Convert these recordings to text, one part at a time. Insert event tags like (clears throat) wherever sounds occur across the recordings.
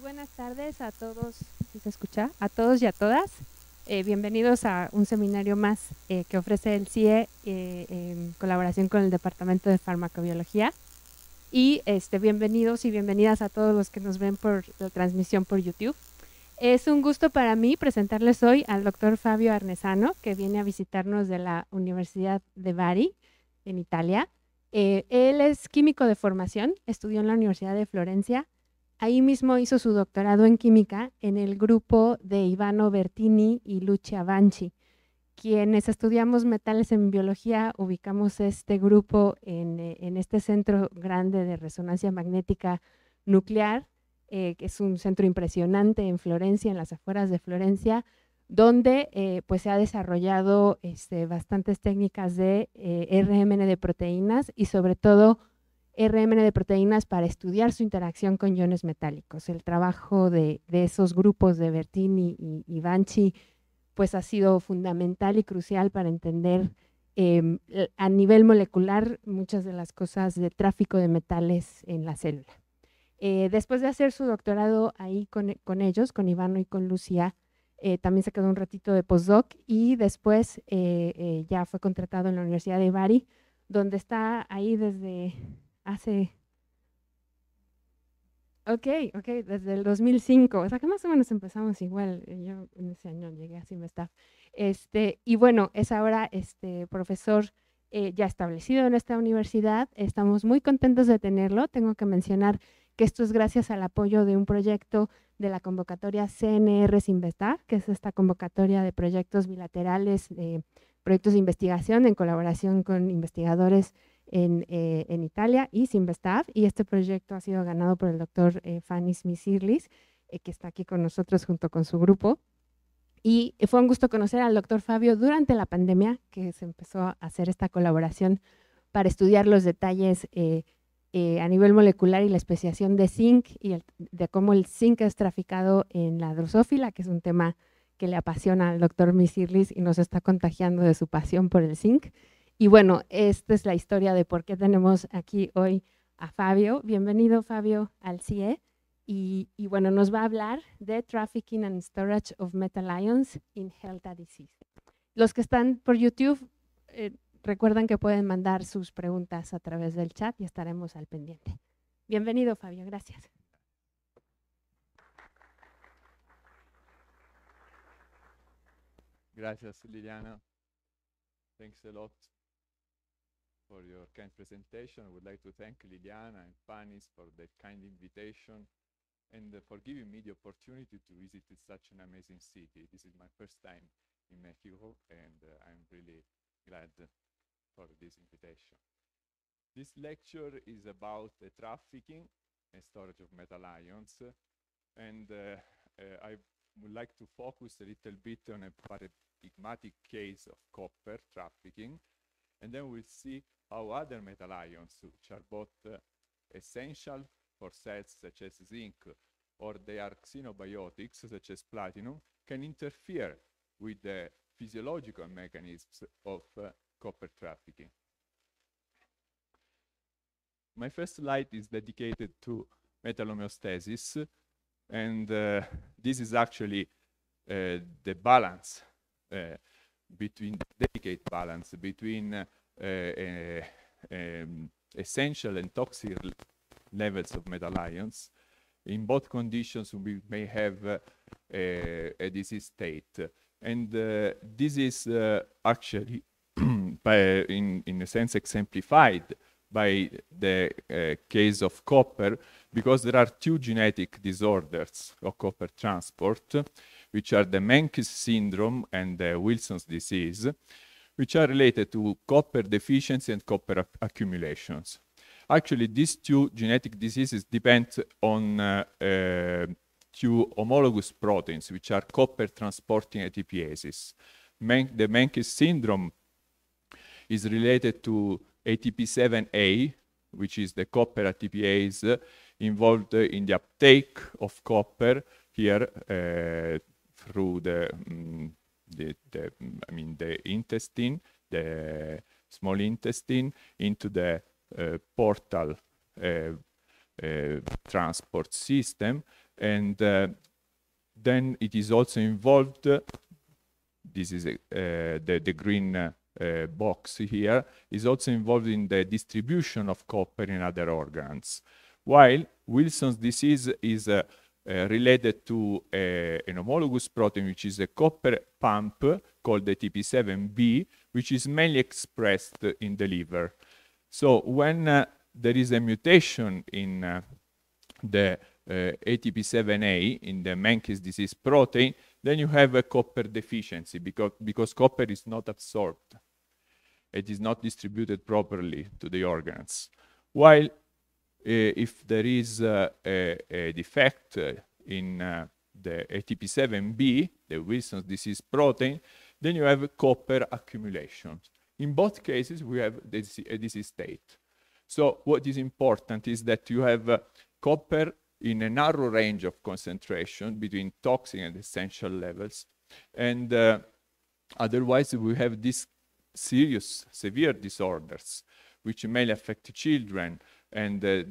buenas tardes a todos, ¿se escucha? A todos y a todas. Eh, bienvenidos a un seminario más eh, que ofrece el CIE eh, en colaboración con el Departamento de Farmacobiología. Y este, bienvenidos y bienvenidas a todos los que nos ven por la transmisión por YouTube. Es un gusto para mí presentarles hoy al doctor Fabio Arnesano, que viene a visitarnos de la Universidad de Bari, en Italia. él es químico de formación, estudió en la Universidad de Florencia Ahí mismo hizo su doctorado en química en el grupo de Ivano Bertini y Lucia Banchi. Quienes estudiamos metales en biología, ubicamos este grupo en, eh, este centro grande de resonancia magnética nuclear, eh, que es un centro impresionante en Florencia, en las afueras de Florencia, donde eh, pues se ha desarrollado este, bastantes técnicas de RMN de proteínas y sobre todo RMN de proteínas para estudiar su interacción con iones metálicos. El trabajo de, esos grupos de Bertini y, Banchi pues ha sido fundamental y crucial para entender em, a nivel molecular muchas de las cosas de tráfico de metales en la célula. Eh, después de hacer su doctorado ahí con, con ellos, con Ivano y con Lucía, eh, también se quedó un ratito de postdoc y después eh, ya fue contratado en la Universidad de Bari, donde está ahí desde hace... Ah, ok, ok, desde el 2005, o sea que más o menos empezamos igual, eh, yo en ese año llegué a me Este, y bueno, es ahora este profesor eh, ya establecido en esta universidad, estamos muy contentos de tenerlo, tengo que mencionar que esto es gracias al apoyo de un proyecto de la convocatoria CNR Sinvestar, que es esta convocatoria de proyectos bilaterales, de proyectos de investigación en colaboración con investigadores eh, en, Italia y Simvestav. Y este proyecto ha sido ganado por el doctor eh, Fanny Smisirlis, eh, que está aquí con nosotros junto con su grupo. Y fue un gusto conocer al doctor Fabio durante la pandemia, que se empezó a hacer esta colaboración para estudiar los detalles a nivel molecular y la especiación de zinc y de cómo el zinc es traficado en la drosófila, que es un tema que le apasiona al doctor Misirlis y nos está contagiando de su pasión por el zinc. Y bueno, esta es la historia de por qué tenemos aquí hoy a Fabio. Bienvenido, Fabio, al CIE. Y, bueno, nos va a hablar de Trafficking and Storage of Metal Ions in Health Disease. Los que están por YouTube, eh, recuerdan que pueden mandar sus preguntas a través del chat y estaremos al pendiente. Bienvenido, Fabio. Gracias. Gracias, Liliana. Thanks a lot for your kind presentation. I would like to thank Liliana and Panis for their kind invitation and for giving me the opportunity to visit such an amazing city. This is my first time in Mexico and uh, I'm really glad for this invitation. This lecture is about uh, trafficking and storage of metal ions and uh, uh, I would like to focus a little bit on a paradigmatic case of copper trafficking and then we'll see how other metal ions, which are both uh, essential for cells such as zinc, or they are xenobiotics such as platinum, can interfere with the physiological mechanisms of uh, copper trafficking. My first slide is dedicated to metal homeostasis, and uh, this is actually uh, the balance uh, between, delicate balance between uh, um, essential and toxic levels of metal ions. In both conditions, we may have uh, eh, a, a, disease state. And uh, this is uh, actually, (clears throat) by, in, in a sense, exemplified by the case of copper, because there are two genetic disorders of copper transport, which are the Menkes syndrome and the Wilson's disease which are related to copper deficiency and copper accumulations. Actually, these two genetic diseases depend on uh, uh, two homologous proteins, which are copper transporting ATPases. Men the Menkes syndrome is related to ATP7A, which is the copper ATPase uh, involved in the uptake of copper here uh, through the um, the, the I mean the intestine, the small intestine, into the uh, portal uh, uh, transport system, and uh, then it is also involved. This is the the green. box here is also involved in the distribution of copper in other organs, while Wilson's disease is Eh, related to a, eh, an homologous protein, which is a copper pump called the TP7B, which is mainly expressed in the liver. So when uh, there is a mutation in uh, the ATP7A, eh, in the Menkes disease protein, then you have a copper deficiency because, because copper is not absorbed. It is not distributed properly to the organs. While Eh, if there is eh, a, a, defect eh, in the ATP7B, the Wilson's disease protein, then you have copper accumulation. In both cases, we have this, a disease state. So what is important is that you have copper in a narrow range of concentration between toxic and essential levels. And uh, otherwise, we have these serious, severe disorders, which mainly affect children, and uh,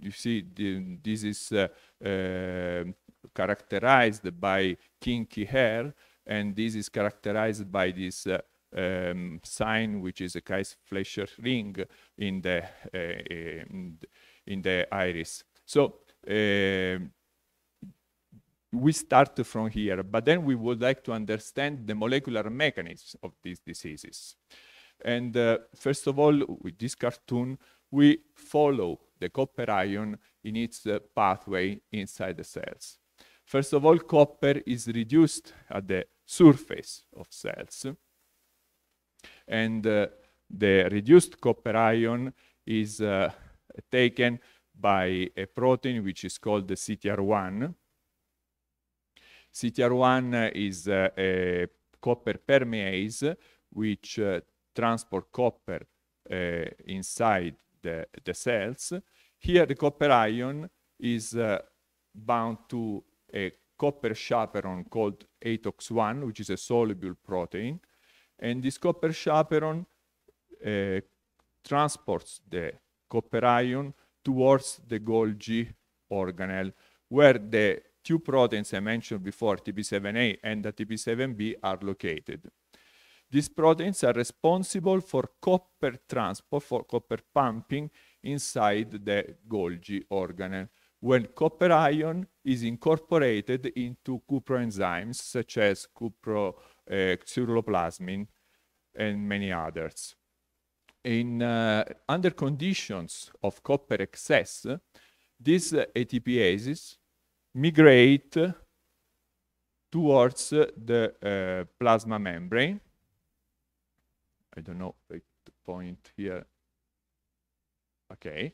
you see the, this is uh, um, characterized by kinky hair and this is characterized by this uh, um, sign which is a Kais-Fleischer ring in the in the iris so um, we start from here, but then we would like to understand the molecular mechanisms of these diseases. And uh, first of all, with this cartoon, we follow the copper ion in its uh, pathway inside the cells. First of all, copper is reduced at the surface of cells. And uh, the reduced copper ion is uh, taken by a protein which is called the CTR1. CTR1 is uh, a copper permease which uh, transport copper uh, inside the, the cells. Here the copper ion is uh, bound to a copper chaperone called ATOX1, which is a soluble protein. And this copper chaperone uh, transports the copper ion towards the Golgi organelle, where the two proteins I mentioned before, TP7A and the TP7B, are located. These proteins are responsible for copper transport, for copper pumping inside the Golgi organelle when copper ion is incorporated into cuproenzymes such as cuproxyruloplasmin uh, and many others. In, uh, under conditions of copper excess, these ATPases migrate towards the uh, plasma membrane I don't know the point here. Okay.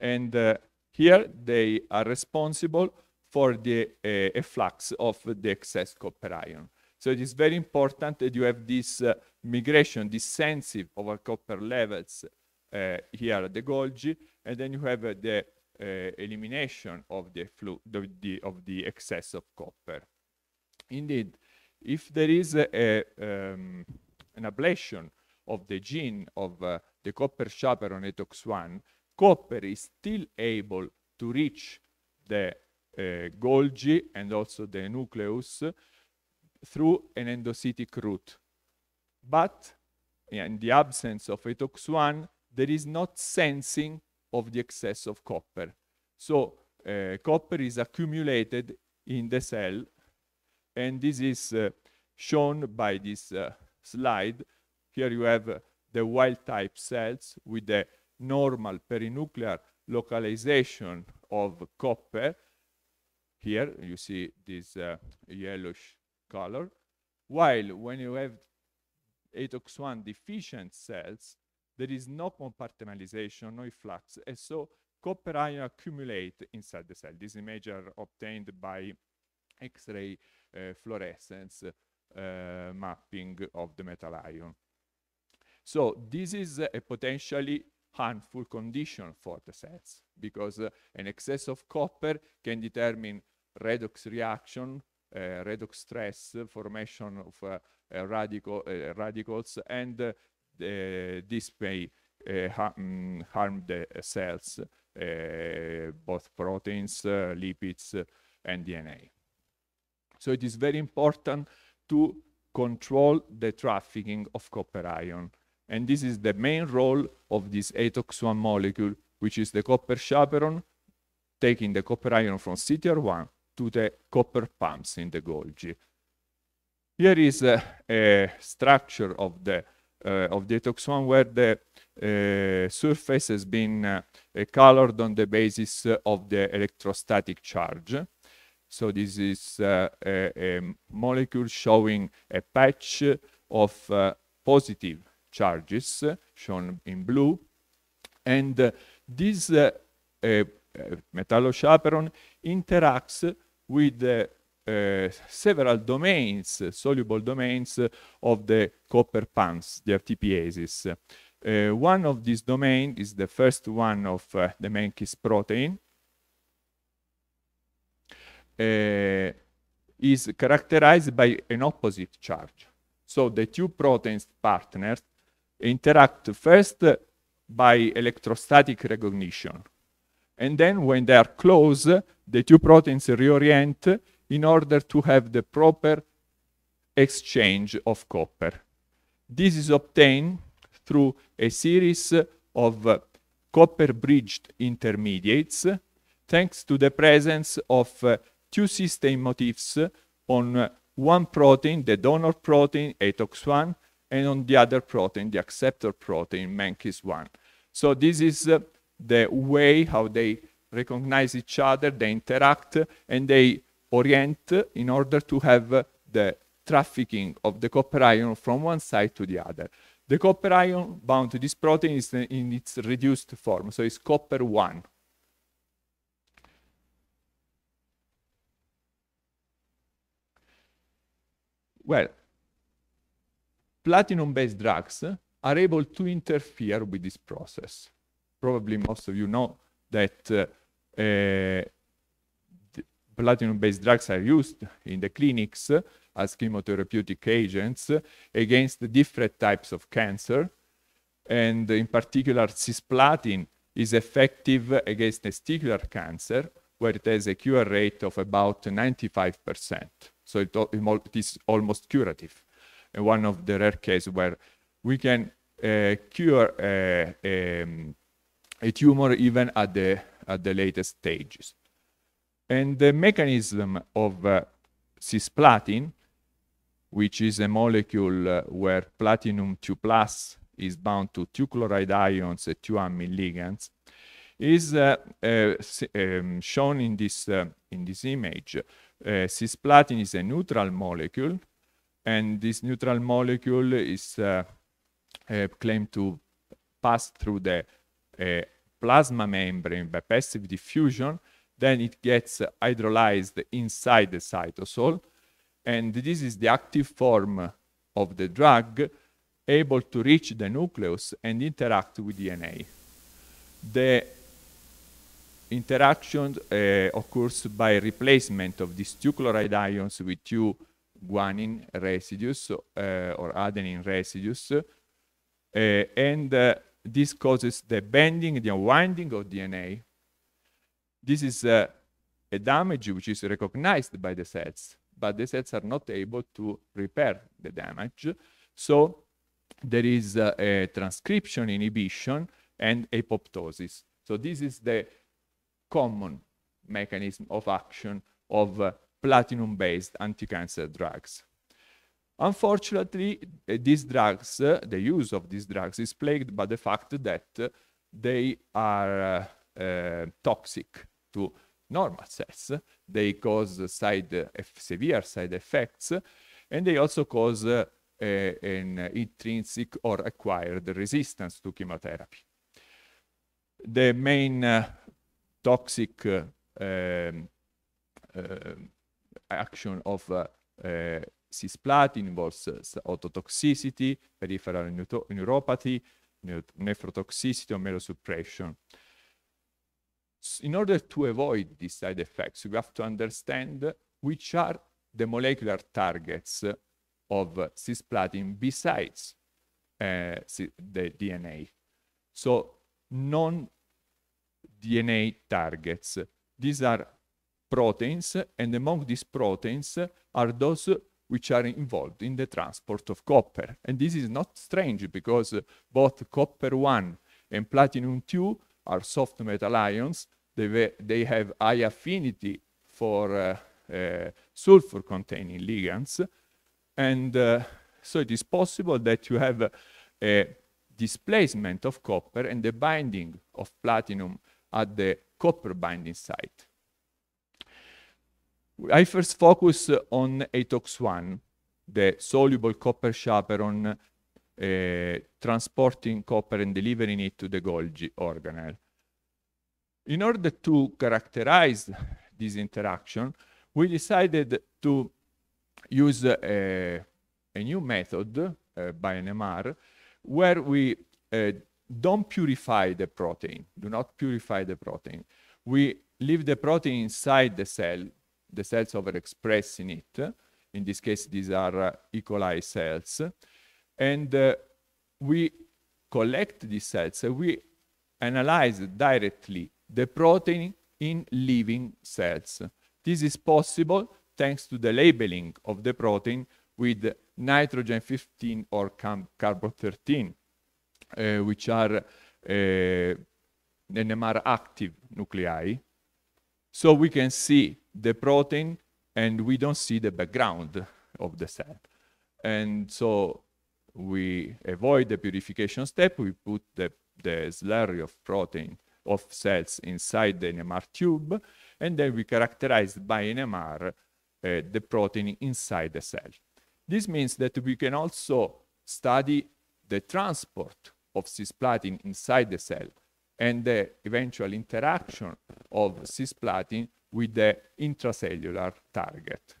And uh, here they are responsible for the uh, efflux of the excess copper ion. So it is very important that you have this uh, migration, this sensitive of copper levels uh, here at the Golgi, and then you have uh, the uh, elimination of the, the, the, of the excess of copper. Indeed, if there is a, a um, an ablation of the gene of uh, the copper chaperone etox1, copper is still able to reach the uh, Golgi and also the nucleus through an endocytic route. But in the absence of etox1, there is not sensing of the excess of copper. So uh, copper is accumulated in the cell, and this is uh, shown by this uh, slide here you have uh, the wild type cells with the normal perinuclear localization of copper. Here you see this uh, yellowish color. While when you have atox1 deficient cells, there is no compartmentalization, no flux, and so copper ion accumulate inside the cell. These images are obtained by X-ray uh, fluorescence uh, mapping of the metal ion. So this is a potentially harmful condition for the cells because uh, an excess of copper can determine redox reaction, uh, redox stress, formation of uh, radical, uh, radicals, and uh, this may ha mm, harm the cells, both proteins, lipids, and DNA. So it is very important to control the trafficking of copper ion and this is the main role of this ATOX1 molecule, which is the copper chaperone, taking the copper ion from CTR1 to the copper pumps in the Golgi. Here is a, a structure of the uh, of the where the uh, surface has been uh, colored on the basis of the electrostatic charge. So this is uh, a, a, molecule showing a patch of uh, positive charges shown in blue. And uh, this uh, uh, metallochaperone interacts with uh, several domains, soluble domains of the copper pans, the FTPases. Uh, one of these domains is the first one of uh, the Menkes protein. is characterized by an opposite charge. So the two proteins partners interact first by electrostatic recognition. And then when they are close, the two proteins reorient in order to have the proper exchange of copper. This is obtained through a series of copper-bridged intermediates, thanks to the presence of uh, two system motifs on uh, one protein, the donor protein, ATOX1, and on the other protein, the acceptor protein, is one So this is uh, the way how they recognize each other, they interact, and they orient in order to have uh, the trafficking of the copper ion from one side to the other. The copper ion bound to this protein is uh, in its reduced form, so it's copper 1. Well, platinum-based drugs are able to interfere with this process. Probably most of you know that uh, uh, platinum-based drugs are used in the clinics as chemotherapeutic agents against different types of cancer. And in particular, cisplatin is effective against testicular cancer, where it has a cure rate of about 95%. So it, it is almost curative one of the rare cases where we can uh, cure uh, um, a tumor even at the at the latest stages. And the mechanism of uh, cisplatin, which is a molecule uh, where platinum 2 plus is bound to two chloride ions two amine ligands, is uh, um, shown in this in this image. cisplatin is a neutral molecule and this neutral molecule is uh, uh, claimed to pass through the uh, plasma membrane by passive diffusion, then it gets hydrolyzed inside the cytosol. And this is the active form of the drug able to reach the nucleus and interact with DNA. The interaction uh, occurs by replacement of these two chloride ions with two guanine residues eh, or adenine residues. Eh, and eh, this causes the bending, the unwinding of DNA. This is a damage which is recognized by the cells, but the cells are not able to repair the damage. So there is a, a transcription inhibition and apoptosis. So this is the common mechanism of action of uh, platinum-based anti-cancer drugs. Unfortunately, these drugs, the use of these drugs is plagued by the fact that they are uh, toxic to normal cells. They cause side, severe side effects, and they also cause uh, an intrinsic or acquired resistance to chemotherapy. The main uh, toxic uh, um, uh, action of uh, uh, cisplatin involves ototoxicity, uh, peripheral neuropathy, nephrotoxicity, or myelosuppression. In order to avoid these side effects, we have to understand which are the molecular targets of cisplatin besides uh, the DNA. So non-DNA targets. These are proteins, and among these proteins are those which are involved in the transport of copper. And this is not strange because both copper 1 and platinum 2 are soft metal ions. They, they have high affinity for uh, uh, sulfur containing ligands. And uh, so it is possible that you have a displacement of copper and the binding of platinum at the copper binding site. I first focus on ATOX1, the soluble copper chaperone uh, transporting copper and delivering it to the Golgi organelle. In order to characterize this interaction, we decided to use a, eh, a new method uh, by NMR where we uh, don't purify the protein, do not purify the protein. We leave the protein inside the cell the cells overexpressing it. In this case, these are uh, E. coli cells. And uh, we collect these cells, uh, we analyze directly the protein in living cells. This is possible thanks to the labeling of the protein with nitrogen 15 or carbon 13, uh, which are uh, NMR active nuclei. So we can see the protein and we don't see the background of the cell. And so we avoid the purification step, we put the, the slurry of protein of cells inside the NMR tube, and then we characterize by NMR uh, the protein inside the cell. This means that we can also study the transport of cisplatin inside the cell and the eventual interaction of cisplatin with the intracellular target.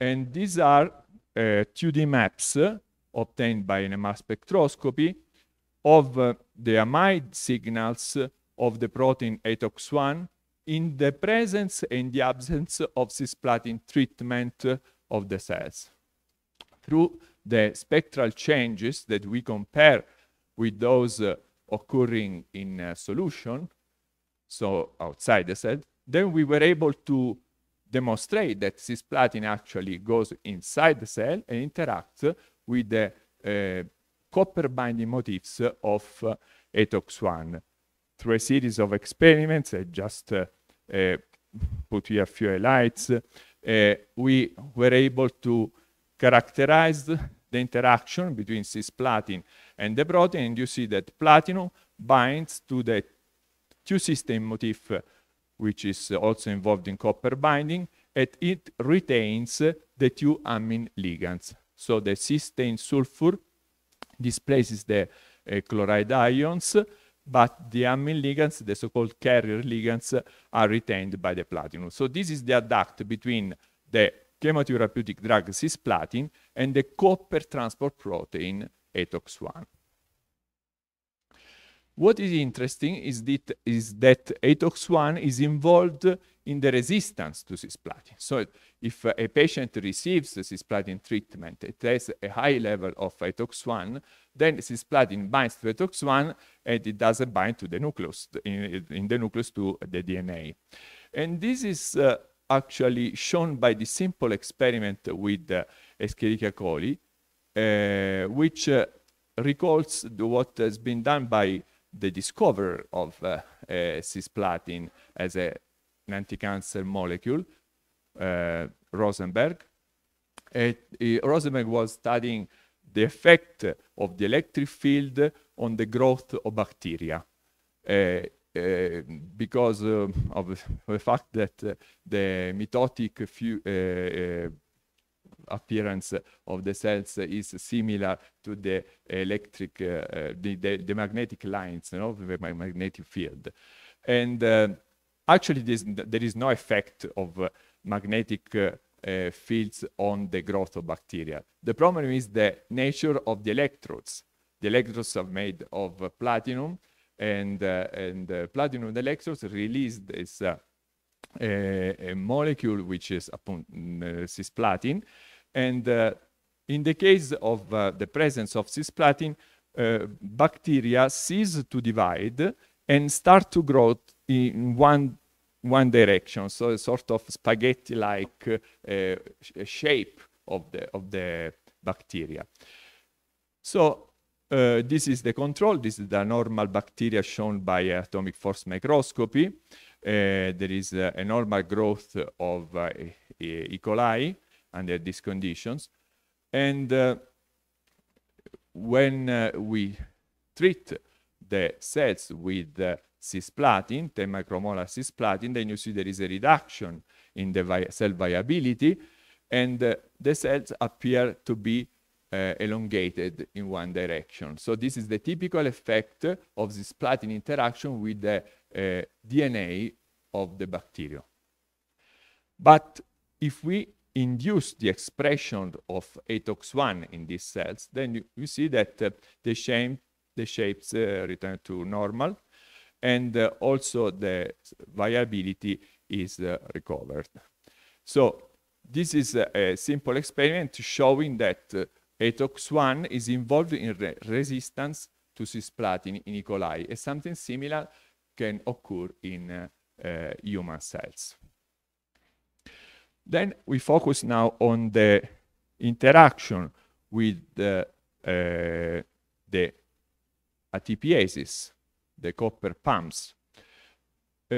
And these are uh, 2D maps uh, obtained by NMR spectroscopy of uh, the amide signals of the protein ATOX1 in the presence and the absence of cisplatin treatment uh, of the cells. Through the spectral changes that we compare with those uh, occurring in uh, solution, so outside the cell, then we were able to demonstrate that cisplatin actually goes inside the cell and interacts with the uh, copper binding motifs of uh, atox1. Through a series of experiments, I just uh, uh, put here a few highlights, uh, we were able to characterize the interaction between cisplatin and the protein, and you see that platinum binds to the two-system motif, which is also involved in copper binding, and it retains the two amine ligands. So the cysteine sulfur displaces the uh, chloride ions, but the amine ligands, the so-called carrier ligands, are retained by the platinum. So this is the adduct between the chemotherapeutic drug cisplatin and the copper transport protein etox1. What is interesting is that, is that ATOX1 is involved in the resistance to cisplatin. So if a patient receives cisplatin treatment, it has a high level of ATOX1, then cisplatin binds to ATOX1 and it doesn't bind to the nucleus, in, in the nucleus to the DNA. And this is uh, actually shown by the simple experiment with uh, Escherichia coli, uh, which uh, recalls what has been done by the discoverer of uh, uh, cisplatin as a, an anti-cancer molecule, uh, Rosenberg. It, it, Rosenberg was studying the effect of the electric field on the growth of bacteria. Uh, uh, because uh, of the fact that the mitotic appearance of the cells is similar to the electric, uh, uh, the, the, the, magnetic lines, you know, the magnetic field. And uh, actually, this, there is no effect of magnetic uh, fields on the growth of bacteria. The problem is the nature of the electrodes. The electrodes are made of uh, platinum, and uh, and platinum electrodes release this a, a, molecule which is upon, cisplatin, mm, and uh, in the case of uh, the presence of cisplatin, uh, bacteria cease to divide and start to grow in one one direction, so a sort of spaghetti-like shape of the of the bacteria. So uh, this is the control. This is the normal bacteria shown by atomic force microscopy. Uh, there is uh, a normal growth of E. coli under these conditions. And uh, when uh, we treat the cells with uh, cisplatin, 10 micromolar cisplatin, then you see there is a reduction in the vi cell viability and uh, the cells appear to be uh, elongated in one direction. So this is the typical effect of this platin interaction with the uh, DNA of the bacteria. But if we induce the expression of ATOX1 in these cells, then you, you see that uh, the, shape, the shapes uh, return to normal and uh, also the viability is uh, recovered. So this is a, a, simple experiment showing that uh, ATOX1 is involved in re resistance to cisplatin in E. coli, and something similar can occur in uh, human cells. Then we focus now on the interaction with the, uh, the ATPases, the copper pumps. Uh,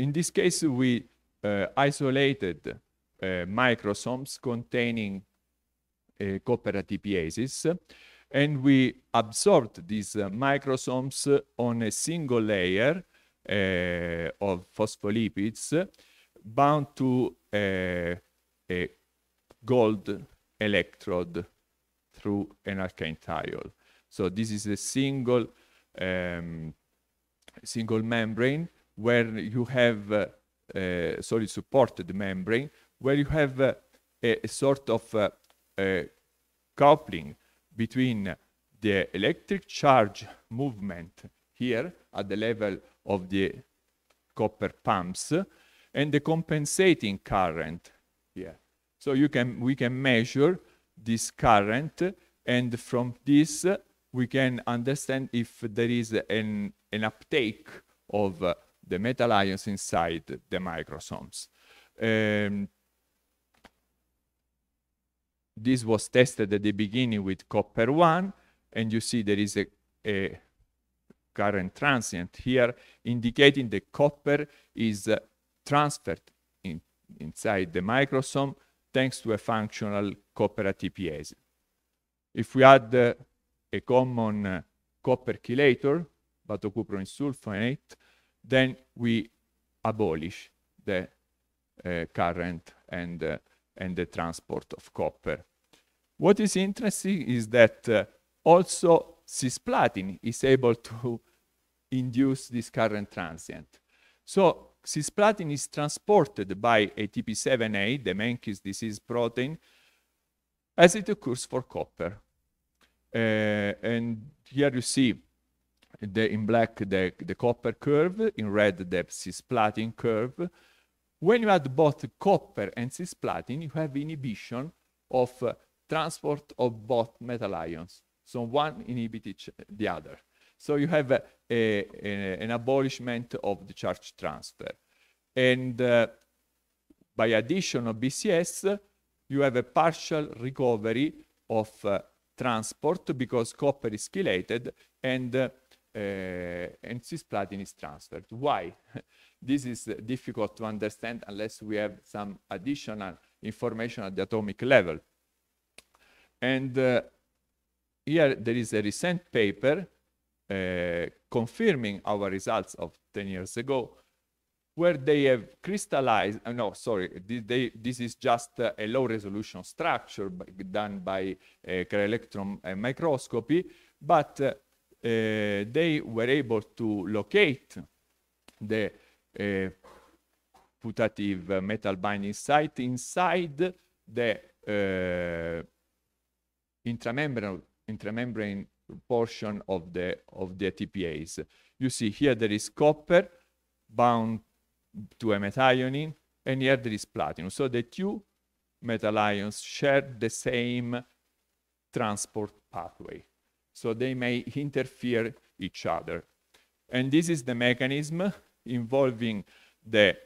in this case, we uh, isolated uh, microsomes containing uh, copper ATPases, and we absorbed these uh, microsomes on a single layer of phospholipids bound to a, a gold electrode through an alkane thiol. So this is a single um, single membrane where you have uh, a solid supported membrane where you have uh, a, a, sort of uh, coupling between the electric charge movement here at the level of the copper pumps and the compensating current here. So you can, we can measure this current and from this we can understand if there is an, an uptake of uh, the metal ions inside the microsomes. Um, this was tested at the beginning with copper 1 and you see there is a, a current transient here indicating that copper is uh, transferred in, inside the microsome thanks to a functional copper ATPase. If we add uh, a common uh, copper chelator, batocupronin sulfonate, then we abolish the uh, current and, uh, and the transport of copper. What is interesting is that uh, also cisplatin is able to (laughs) induce this current transient. So Cisplatin is transported by ATP7A, the Menkes disease protein, as it occurs for copper. Uh, and here you see the, in black the, the copper curve, in red the cisplatin curve. When you add both copper and cisplatin, you have inhibition of uh, transport of both metal ions. So one inhibits the other. So you have a, a, a, an abolishment of the charge transfer. And uh, by addition of BCS, you have a partial recovery of uh, transport because copper is chelated and uh, uh, and cisplatin is transferred. Why? (laughs) this is difficult to understand unless we have some additional information at the atomic level. And uh, here there is a recent paper uh, confirming our results of 10 years ago, where they have crystallized, uh, no, sorry, they, this is just uh, a low resolution structure done by uh, electron uh, microscopy, but uh, they were able to locate the putative metal binding site inside the intramembrane portion of the of the TPAs. You see here there is copper bound to a methionine, and here there is platinum. So the two metal ions share the same transport pathway. So they may interfere each other. And this is the mechanism involving the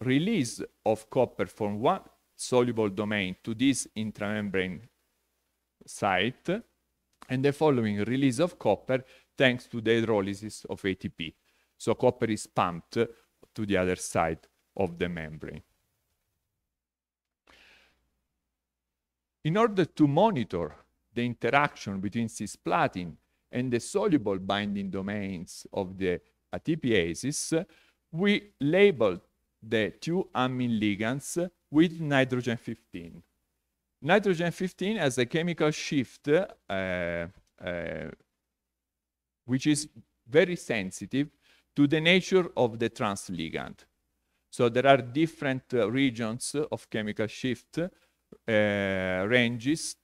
release of copper from one soluble domain to this intramembrane site and the following release of copper thanks to the hydrolysis of ATP. So copper is pumped to the other side of the membrane. In order to monitor the interaction between cisplatin and the soluble binding domains of the ATPases, we labeled the two amine ligands with nitrogen 15. Nitrogen 15 has a chemical shift, uh, uh, which is very sensitive to the nature of the trans ligand. So there are different uh, regions of chemical shift uh, ranges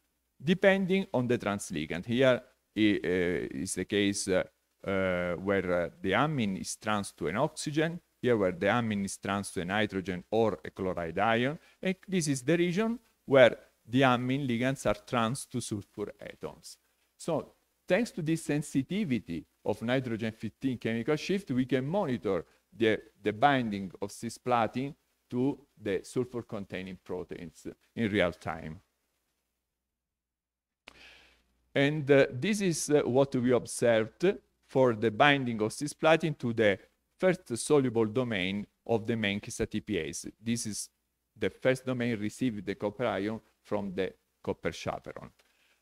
depending on the trans ligand. Here is the case uh, where uh, the amine is trans to an oxygen, here where the amine is trans to a nitrogen or a chloride ion. And this is the region where the amine ligands are trans to sulfur atoms. So thanks to this sensitivity of nitrogen 15 chemical shift, we can monitor the, the binding of cisplatin to the sulfur containing proteins in real time. And uh, this is uh, what we observed for the binding of cisplatin to the first soluble domain of the main ATPase. This is the first domain received the copper ion from the copper chaperone.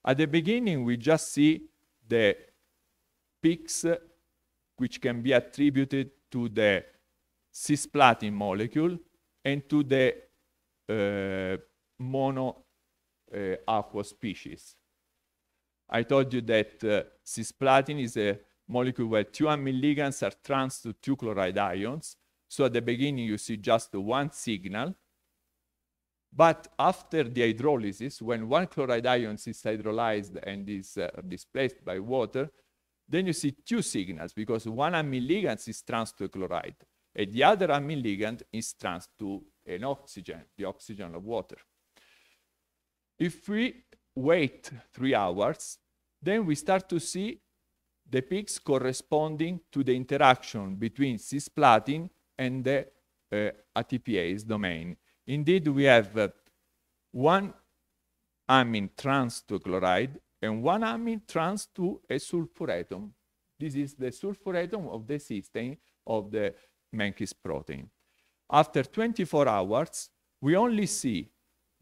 At the beginning, we just see the peaks which can be attributed to the cisplatin molecule and to the uh, mono uh, aqua species. I told you that uh, cisplatin is a molecule where two amine ligands are trans to two chloride ions. So at the beginning, you see just one signal. But after the hydrolysis, when one chloride ion is hydrolyzed and is uh, displaced by water, then you see two signals because one amine ligand is trans to a chloride and the other amine ligand is trans to an oxygen, the oxygen of water. If we wait three hours, then we start to see the peaks corresponding to the interaction between cisplatin and the uh, ATPase domain. Indeed, we have uh, one amine trans to chloride and one amine trans to a sulfur atom. This is the sulfur atom of the cysteine of the Menkes protein. After 24 hours, we only see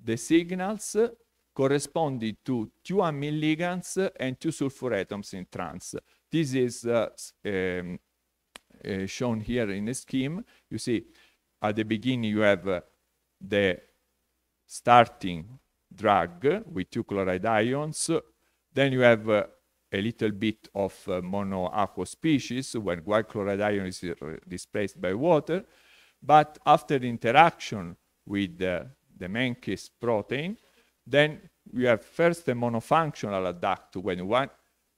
the signals uh, corresponding to two amine ligands uh, and two sulfur atoms in trans. This is uh, um, uh, shown here in a scheme. You see, at the beginning, you have uh, the starting drug with two chloride ions. Then you have uh, a little bit of uh, monoaqueous species when one chloride ion is uh, displaced by water. But after the interaction with uh, the Menkes protein, then we have first a monofunctional adduct when one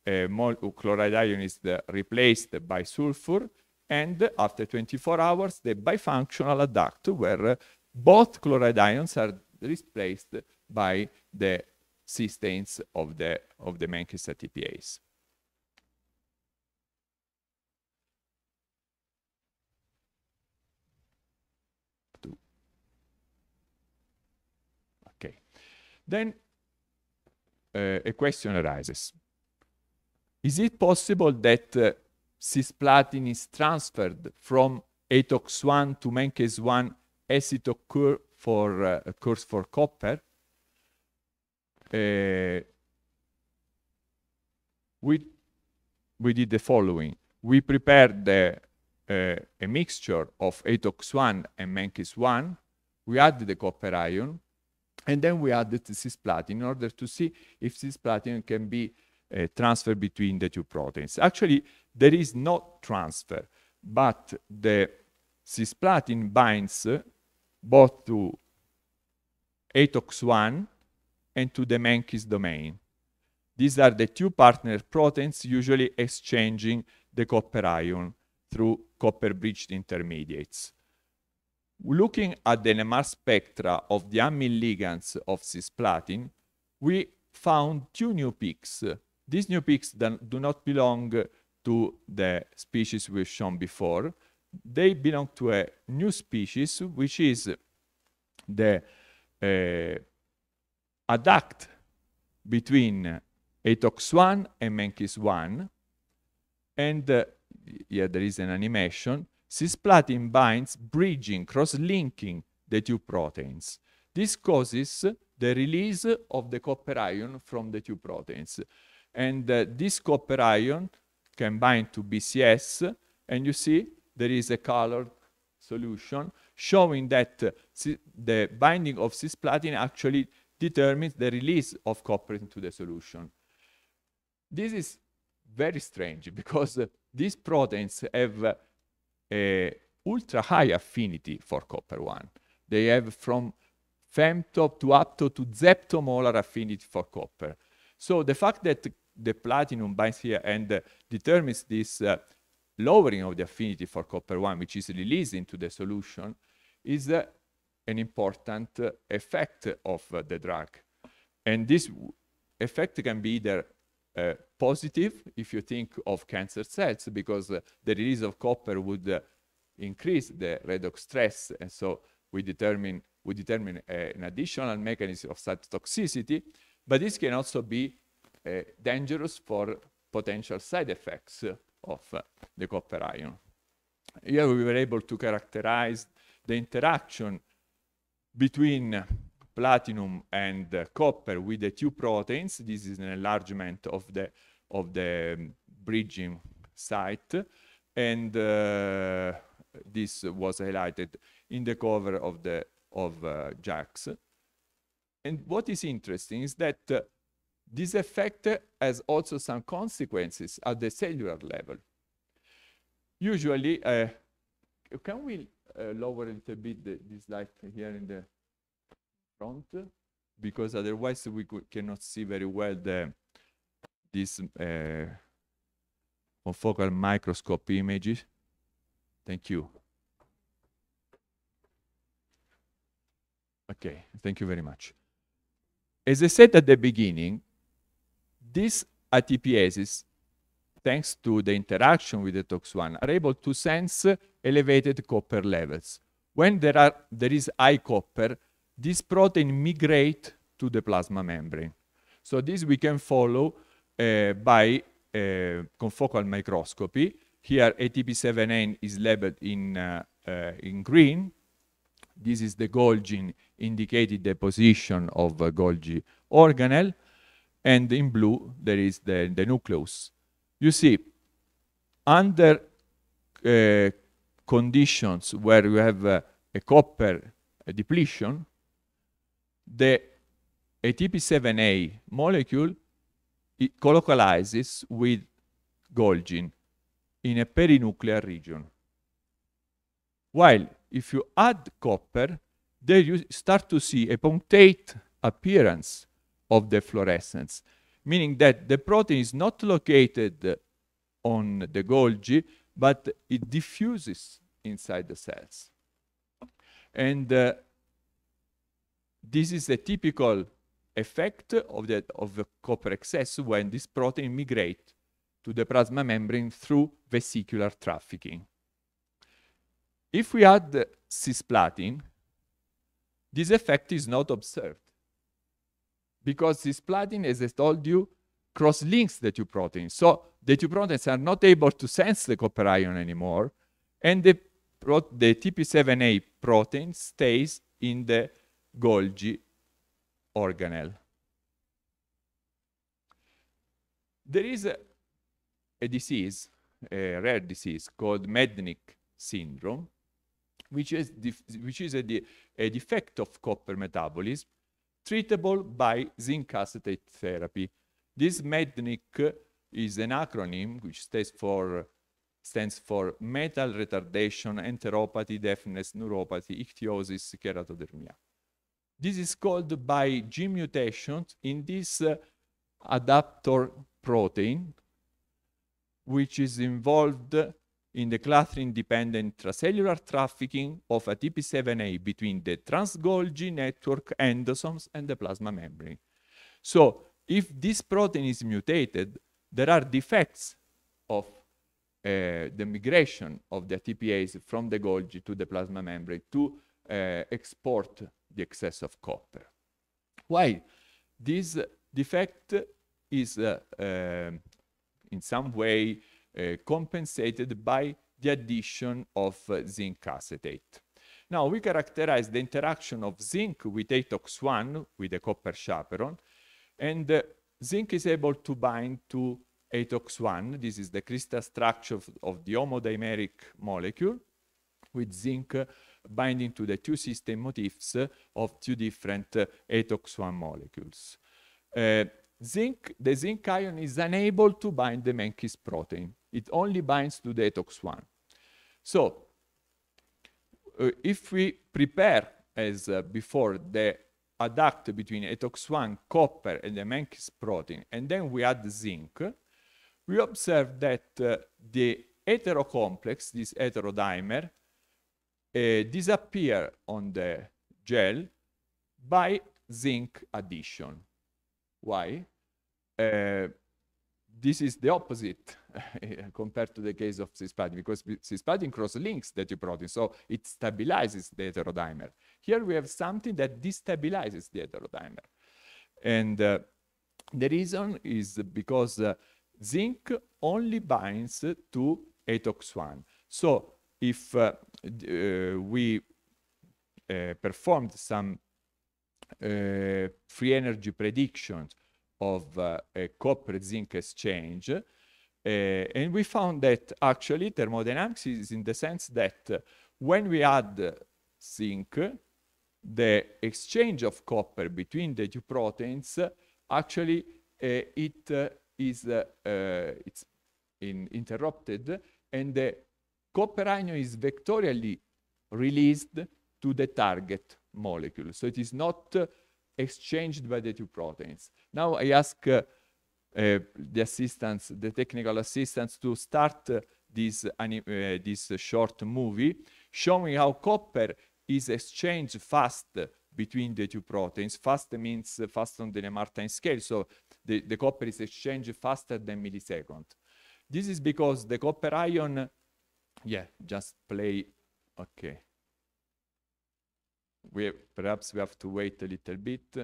uh, chloride ion is uh, replaced by sulfur, and after 24 hours, the bifunctional adduct where uh, both chloride ions are displaced by the cysteines of the, of the Menkes ATPase. Okay. Then uh, a question arises. Is it possible that uh, cisplatin is transferred from atox1 to menkes1 acid occur for uh, occurs for copper, uh, we we did the following. We prepared the, uh, a mixture of atox1 and menkes1. We added the copper ion, and then we added the cisplatin in order to see if cisplatin can be uh, transferred between the two proteins. Actually, there is no transfer, but the cisplatin binds both to ATOX1 and to the Menkes domain. These are the two partner proteins usually exchanging the copper ion through copper bridged intermediates. Looking at the NMR spectra of the amine ligands of cisplatin, we found two new peaks. These new peaks do not belong to the species we've shown before, they belong to a new species, which is the uh, adduct between Atox 1 and Menkes 1. And uh, yeah, there is an animation. Cisplatin binds, bridging, cross-linking the two proteins. This causes the release of the copper ion from the two proteins. And uh, this copper ion can bind to BCS, and you see there is a colored solution showing that uh, the binding of cisplatin actually determines the release of copper into the solution. This is very strange because uh, these proteins have uh, a ultra high affinity for copper 1. They have from femtop to apto to zeptomolar affinity for copper. So the fact that the platinum binds here and uh, determines this uh, lowering of the affinity for copper 1, which is released into the solution, is uh, an important uh, effect of uh, the drug. And this effect can be either uh, positive, if you think of cancer cells, because the release of copper would uh, increase the redox stress, and so we determine, we determine uh, an additional mechanism of such toxicity, but this can also be dangerous for potential side effects of the copper ion. Here we were able to characterize the interaction between platinum and uh, copper with the two proteins. This is an enlargement of the, of the bridging site. And uh, this was highlighted in the cover of the of uh, JAX. And what is interesting is that uh, this effect has also some consequences at the cellular level. Usually, uh, can we uh, lower a little bit the, this light here in the front? Because otherwise we could, cannot see very well the, this uh, confocal microscope images. Thank you. Okay, thank you very much. As I said at the beginning, these ATPases, thanks to the interaction with the TOX1, are able to sense elevated copper levels. When there, are, there is high copper, this protein migrate to the plasma membrane. So this we can follow uh, by uh, confocal microscopy. Here ATP7N is labeled in, uh, uh, in green. This is the Golgi indicated the position of Golgi organelle and in blue there is the, the nucleus. You see, under uh, conditions where you have uh, a copper a depletion, the ATP7A molecule it colocalizes with Golgi in a perinuclear region. While if you add copper, there you start to see a punctate appearance of the fluorescence, meaning that the protein is not located on the Golgi, but it diffuses inside the cells. And uh, this is a typical effect of the, of the copper excess when this protein migrates to the plasma membrane through vesicular trafficking. If we add cisplatin, this effect is not observed because cisplatin, as I told you, cross-links the two proteins. So the two proteins are not able to sense the copper ion anymore, and the, the TP7A protein stays in the Golgi organelle. There is a, a disease, a rare disease called Mednick syndrome, which is, which is a, de a defect of copper metabolism, treatable by zinc acetate therapy. This MEDNIC is an acronym which stands for, stands for metal retardation, enteropathy, deafness, neuropathy, ichthyosis, keratodermia. This is called by gene mutations in this uh, adaptor protein, which is involved in the clathrin-dependent intracellular trafficking of ATP7A between the trans-Golgi network endosomes and the plasma membrane. So if this protein is mutated, there are defects of uh, the migration of the ATPase from the Golgi to the plasma membrane to uh, export the excess of copper. Why? This defect is uh, um, in some way uh, compensated by the addition of uh, zinc acetate. Now, we characterize the interaction of zinc with ATOX1, with a copper chaperone, and uh, zinc is able to bind to ATOX1. This is the crystal structure of, of the homodimeric molecule, with zinc uh, binding to the two system motifs uh, of two different ATOX1 uh, molecules. zinc, the zinc ion is unable to bind the Menkes protein. It only binds to detox-1. So uh, if we prepare, as uh, before, the adduct between etox-1, copper, and the Menkes protein, and then we add zinc, we observe that uh, the heterocomplex, this heterodimer, uh, disappear on the gel by zinc addition. Why? Uh, this is the opposite (laughs) compared to the case of cisplatin, because cisplatin cross-links the two proteins, so it stabilizes the heterodimer. Here we have something that destabilizes the heterodimer. And uh, the reason is because uh, zinc only binds to atox1. So if uh, uh we uh, performed some uh, free energy predictions of uh, a copper zinc exchange. Uh, and we found that actually thermodynamics is in the sense that when we add zinc, the exchange of copper between the two proteins actually eh, it eh, is it's in interrupted and the copper ion is vectorially released to the target molecule. So it is not exchanged by the two proteins. Now I ask uh, uh, the assistants, the technical assistants, to start uh, this, uh, this short movie showing how copper is exchanged fast between the two proteins. Fast means uh, fast on the Lamartine scale, so the, the copper is exchanged faster than millisecond. This is because the copper ion, yeah, just play, okay we perhaps we have to wait a little bit.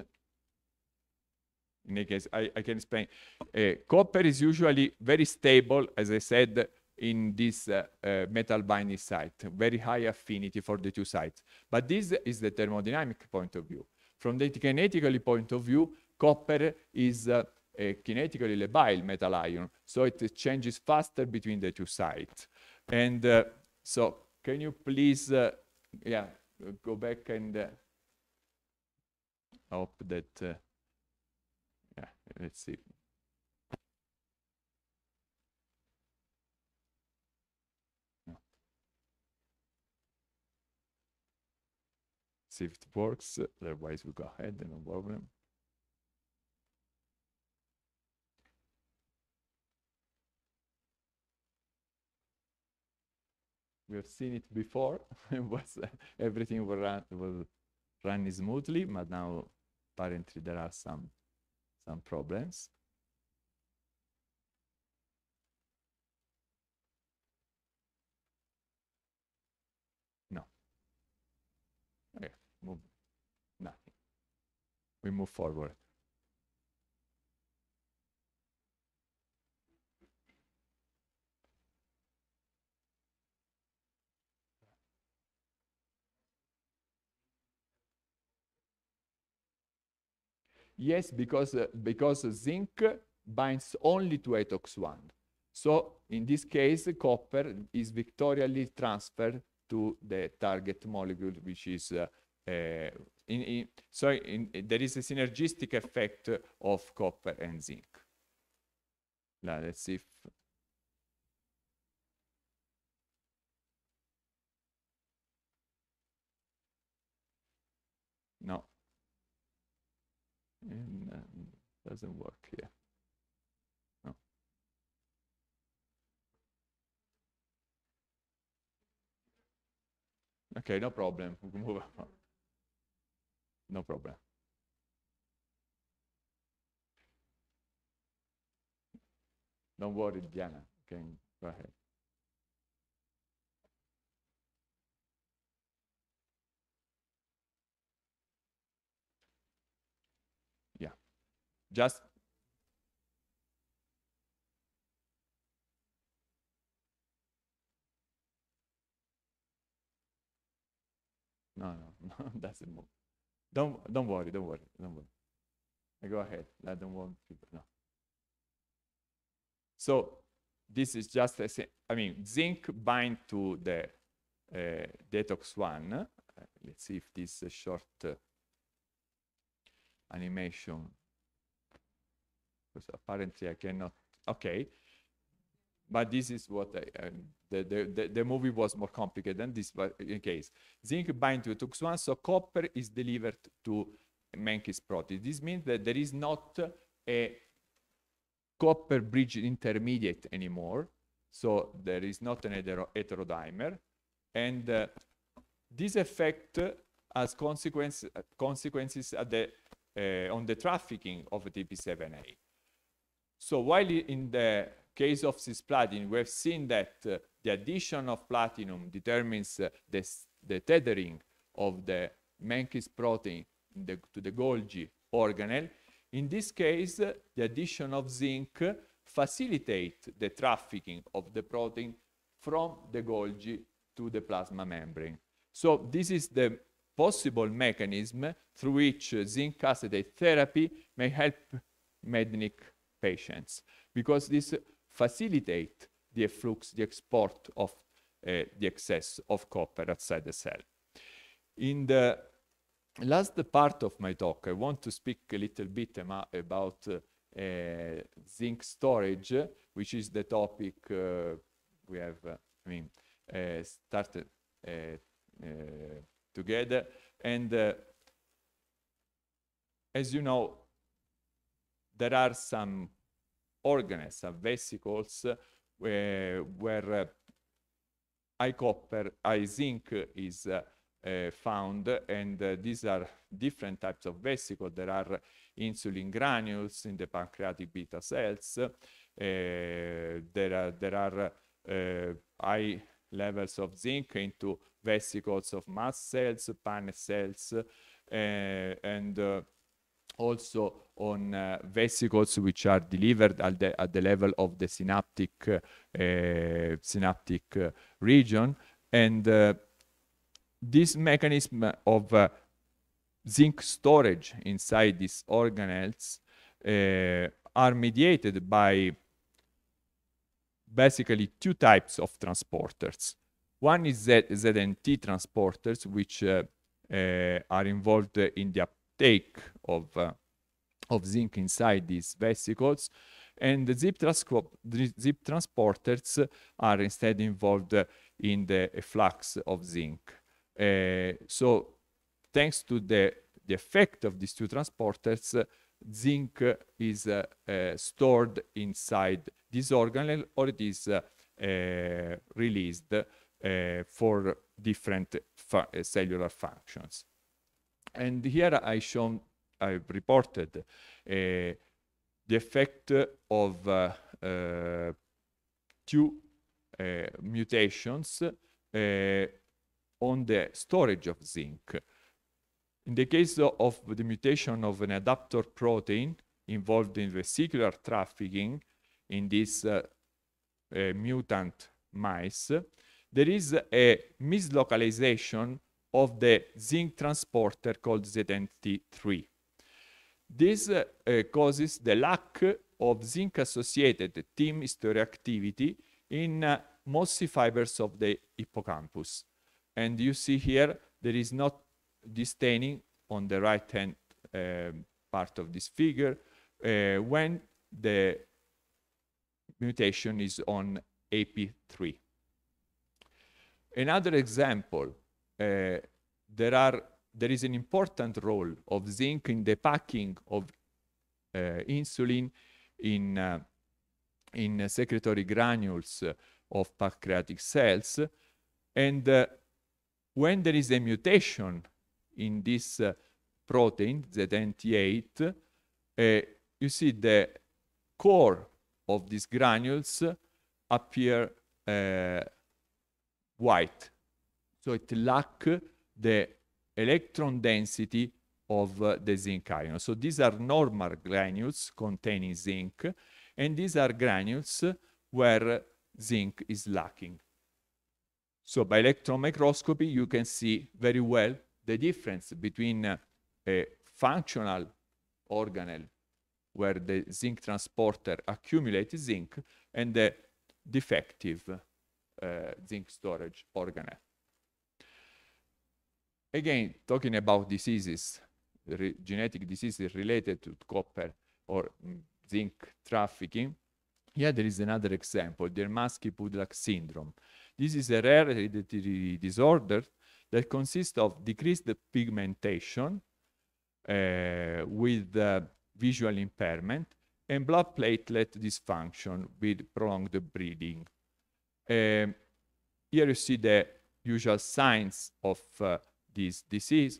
In any case, I, I can explain. Uh, copper is usually very stable, as I said, in this uh, uh, metal binding site, very high affinity for the two sites. But this is the thermodynamic point of view. From the kinetically point of view, copper is uh, a kinetically labile metal ion, so it changes faster between the two sites. And uh, so can you please, uh, yeah, go back and uh, hope that uh, yeah let's see see if it works otherwise we go ahead and no problem we have seen it before (laughs) was uh, everything will run will run smoothly but now apparently there are some some problems no okay move nothing we move forward Yes, because, uh, because zinc binds only to atox1. So in this case, copper is victorially transferred to the target molecule, which is uh, uh, in, in, so in, there is a synergistic effect of copper and zinc. Now let's see if and doesn't work here. No. Okay, no problem. We (laughs) move on. No problem. Don't worry, Diana. Okay, go ahead. just No, no, (laughs) no, does Don't don't worry, don't worry, don't worry. Go ahead. I don't want people. No. So this is just I mean, zinc bind to the uh, detox one. Uh, let's see if this uh, short uh, animation because apparently I cannot. Okay, but this is what I, um, the, the, the, movie was more complicated than this case. Zinc binds to tux one so copper is delivered to Menkes protein. This means that there is not a copper bridge intermediate anymore, so there is not an hetero heterodimer, and uh, this effect has consequence, consequences the, uh, on the trafficking of TP7A. So while in the case of cisplatin, we have seen that uh, the addition of platinum determines uh, the, the, tethering of the Menkes protein the, to the Golgi organelle. In this case, uh, the addition of zinc facilitates the trafficking of the protein from the Golgi to the plasma membrane. So this is the possible mechanism through which uh, zinc acetate therapy may help Mednick patients because this facilitates the efflux, the export of uh, the excess of copper outside the cell. In the last part of my talk, I want to speak a little bit about uh, uh, zinc storage, which is the topic eh, we have, I mean, started together. And as you know, there are some organelles, some vesicles, uh, where high uh, copper, high zinc is uh, uh, found and uh, these are different types of vesicles. There are insulin granules in the pancreatic beta cells. Uh, there are, there are high levels of zinc into vesicles of mast cells, Paneth cells, and also on uh, vesicles which are delivered at the, at the level of the synaptic uh, synaptic uh, region and uh, this mechanism of uh, zinc storage inside these organelles uh, are mediated by basically two types of transporters one is Z- ZNT transporters which are involved in the uptake of, uh, of zinc inside these vesicles. And the zip, zip transporters are instead involved in the flux of zinc. Uh, so thanks to the, the effect of these two transporters, zinc is uh, uh, stored inside this organelle or it is uh, uh released uh, for different fu uh, cellular functions. And here I shown, I reported uh, the effect of uh, uh, two uh, mutations uh, on the storage of zinc. In the case of the mutation of an adapter protein involved in vesicular trafficking in these uh, mutant mice, there is a mislocalization of the zinc transporter called ZNT3. This uh, uh, causes the lack of zinc-associated TIM hysteroactivity in uh, mossy fibers of the hippocampus. And you see here, there is not this staining on the right-hand um, part of this figure uh, when the mutation is on AP3. Another example uh, there are there is an important role of zinc in the packing of uh, insulin in uh, in secretory granules of pancreatic cells and uh, when there is a mutation in this uh, protein ZNT8 you see the core of these granules appear white so it lacks the electron density of uh, the zinc ion. So these are normal granules containing zinc, and these are granules where zinc is lacking. So by electron microscopy, you can see very well the difference between uh, a functional organelle where the zinc transporter accumulates zinc and the defective uh, zinc storage organelle. Again, talking about diseases, genetic diseases related to copper or zinc trafficking, here there is another example, the Dermansky-Pudlak syndrome. This is a rare hereditary disorder that consists of decreased pigmentation uh, with uh, visual impairment and blood platelet dysfunction with prolonged bleeding. Um, here you see the usual signs of uh, this disease.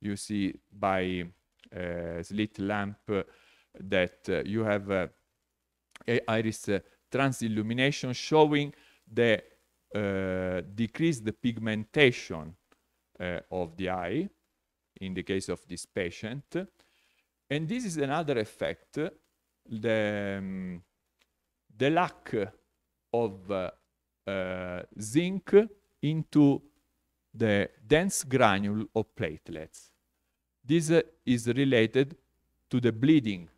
You see by uh, slit lamp uh, that uh, you have uh, iris uh, transillumination showing the uh, decreased pigmentation uh, of the eye in the case of this patient. And this is another effect, the, um, the lack of zinc into the dense granule of platelets. This uh, is related to the bleeding,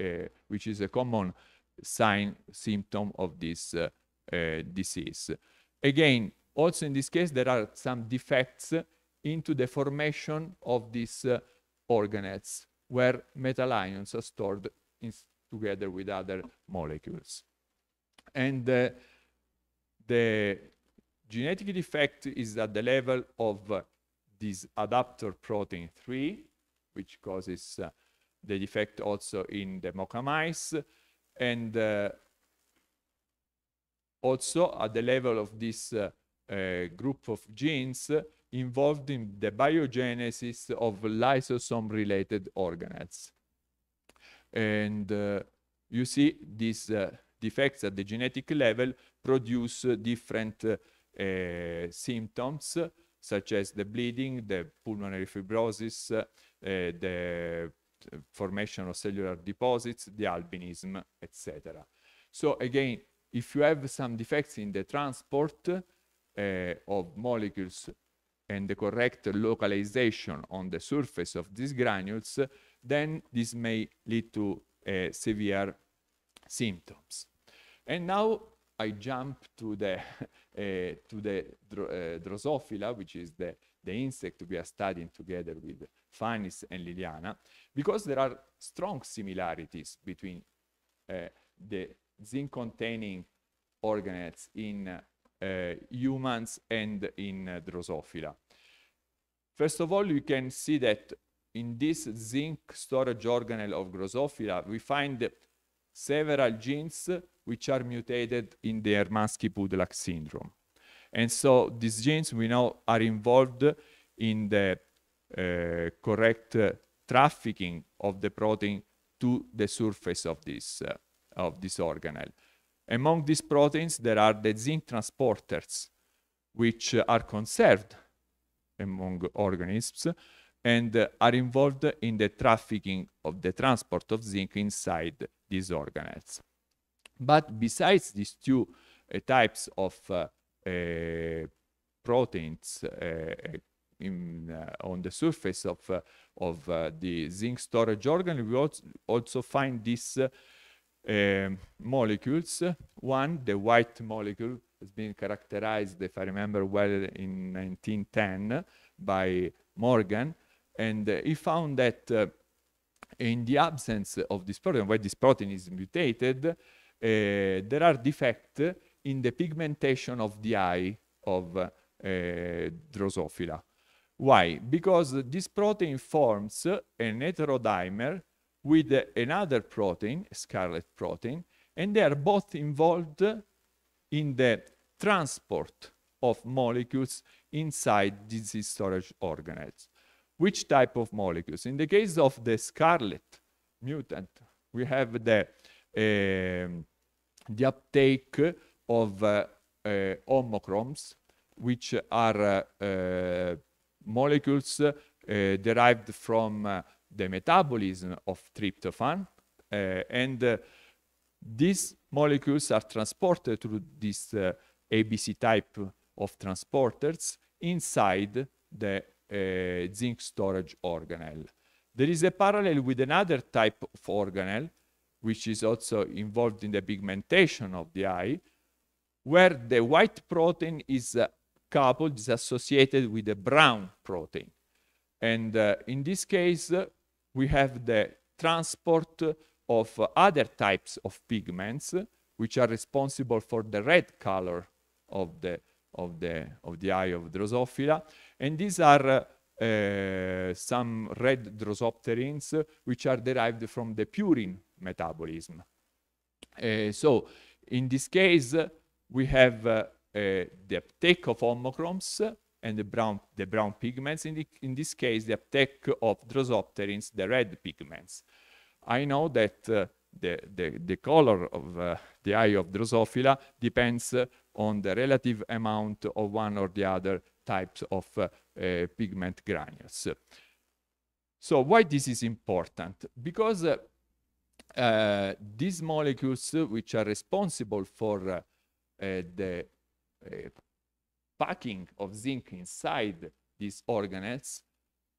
uh, which is a common sign symptom of this uh, uh disease. Again, also in this case, there are some defects into the formation of these uh, organelles where metal ions are stored together with other molecules. And uh, the Genetic defect is at the level of uh, this adapter protein 3, which causes uh, the defect also in the mocha mice, and uh, also at the level of this uh, uh, group of genes involved in the biogenesis of lysosome-related organelles. And uh, you see these defects at the genetic level produce different Eh, symptoms such as the bleeding, the pulmonary fibrosis, eh, the eh, formation of cellular deposits, the albinism, etc. So again, if you have some defects in the transport uh, of molecules and the correct localization on the surface of these granules, then this may lead to uh, severe symptoms. And now I jump to the (laughs) Eh, to the dro- eh, Drosophila, which is the, the insect we are studying together with Fanis and Liliana, because there are strong similarities between eh, the zinc-containing organelles in uh, humans and in uh, Drosophila. First of all, you can see that in this zinc storage organelle of Drosophila, we find several genes which are mutated in the Hermansky-Pudlak syndrome. And so these genes we know are involved in the uh, correct uh, trafficking of the protein to the surface of this, uh, of this organelle. Among these proteins, there are the zinc transporters, which are conserved among organisms, and uh, are involved in the trafficking of the transport of zinc inside these organelles. But besides these two uh, types of uh, uh, proteins uh, in, on the surface of, of the zinc storage organ, we also, find these um, molecules. One, the white molecule, has been characterized, if I remember well, in 1910 by Morgan, and uh, he found that uh, in the absence of this protein, where this protein is mutated, uh, there are defects in the pigmentation of the eye of Drosophila. Why? Because this protein forms an heterodimer with another protein, scarlet protein, and they are both involved in the transport of molecules inside disease storage organelles which type of molecules. In the case of the scarlet mutant, we have the, um, the uptake of uh, uh, homochromes, which are uh, uh molecules uh, derived from uh, the metabolism of tryptophan. and these molecules are transported through this ABC type of transporters inside the uh, zinc storage organelle. There is a parallel with another type of organelle, which is also involved in the pigmentation of the eye, where the white protein is uh, coupled, is associated with the brown protein. And uh, in this case, uh, we have the transport of other types of pigments, uh, which are responsible for the red color of the of the, of the eye of Drosophila. And these are uh, some red Drosopterins, which are derived from the purine metabolism. Uh, so in this case, we have uh, the uptake of homochromes and the brown, the brown pigments. In, the, in this case, the uptake of Drosopterins, the red pigments. I know that uh, the, the, the color of uh, the eye of Drosophila depends uh, on the relative amount of one or the other types of uh, pigment granules. So why this is important? Because uh, uh these molecules uh, which are responsible for uh, the packing of zinc inside these organelles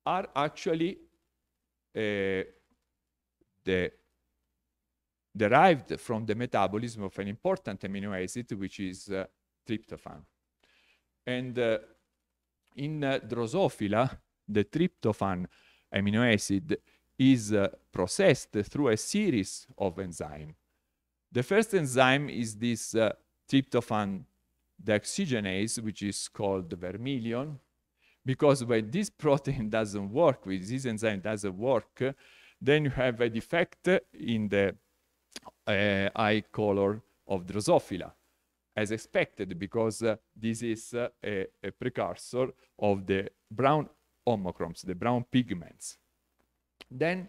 are actually the derived from the metabolism of an important amino acid, which is uh, tryptophan. And uh, in uh, Drosophila, the tryptophan amino acid is uh, processed through a series of enzymes. The first enzyme is this uh, tryptophan deoxygenase, which is called vermilion, because when this protein (laughs) doesn't work, when this enzyme doesn't work, then you have a defect in the uh, eye color of Drosophila, as expected, because uh, this is uh, a, a, precursor of the brown homochromes, the brown pigments. Then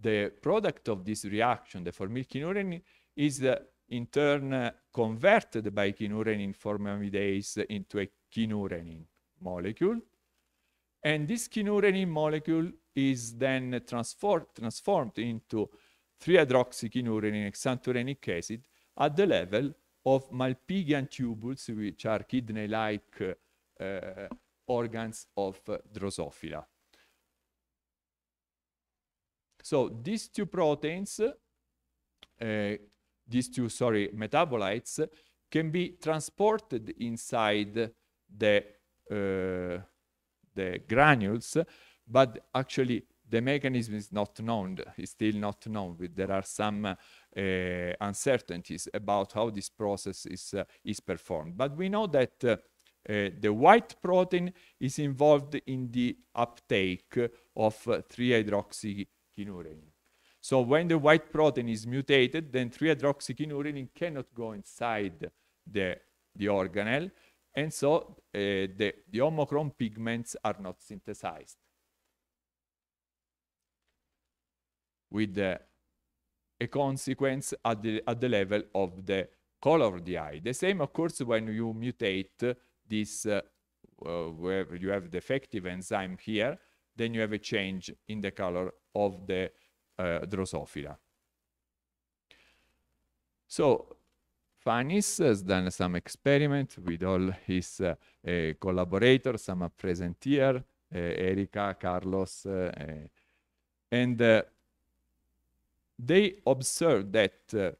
the product of this reaction, the formylkinurenin, is uh, in turn uh, converted by kinurenin formamidase into a kinurenin molecule. And this kinurenin molecule is then transformed into 3-hydroxychinurinic xanthorenic acid at the level of Malpighian tubules, which are kidney-like uh, uh organs of uh, Drosophila. So these two proteins, uh, these two, sorry, metabolites, can be transported inside the, uh, the granules, but actually the mechanism is not known, it's still not known. There are some uh, uncertainties about how this process is, uh, is performed. But we know that uh, uh the white protein is involved in the uptake of 3-hydroxychinurine. Uh, so when the white protein is mutated, then 3-hydroxychinurine cannot go inside the, the organelle, and so uh, the, the homochrome pigments are not synthesized. with the, a consequence at the, at the level of the color of the eye. The same occurs when you mutate this, uh, uh, where you have defective enzyme here, then you have a change in the color of the uh, Drosophila. So Fanis has done some experiment with all his uh, uh, collaborators, some are present here, uh, Erika, Carlos, uh, and uh, they observe that uh,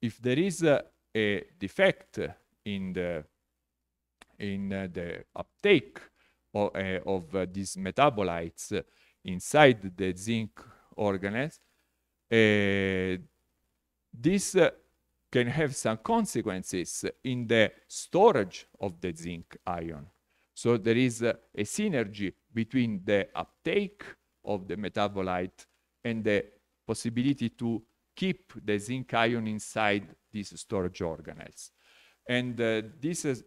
if there is uh, a defect in the in uh, the uptake uh, of, of uh, these metabolites uh, inside the zinc organelles, this can have some consequences in the storage of the zinc ion. So there is a synergy between the uptake of the metabolite and the possibility to keep the zinc ion inside these storage organelles. And uh, this is,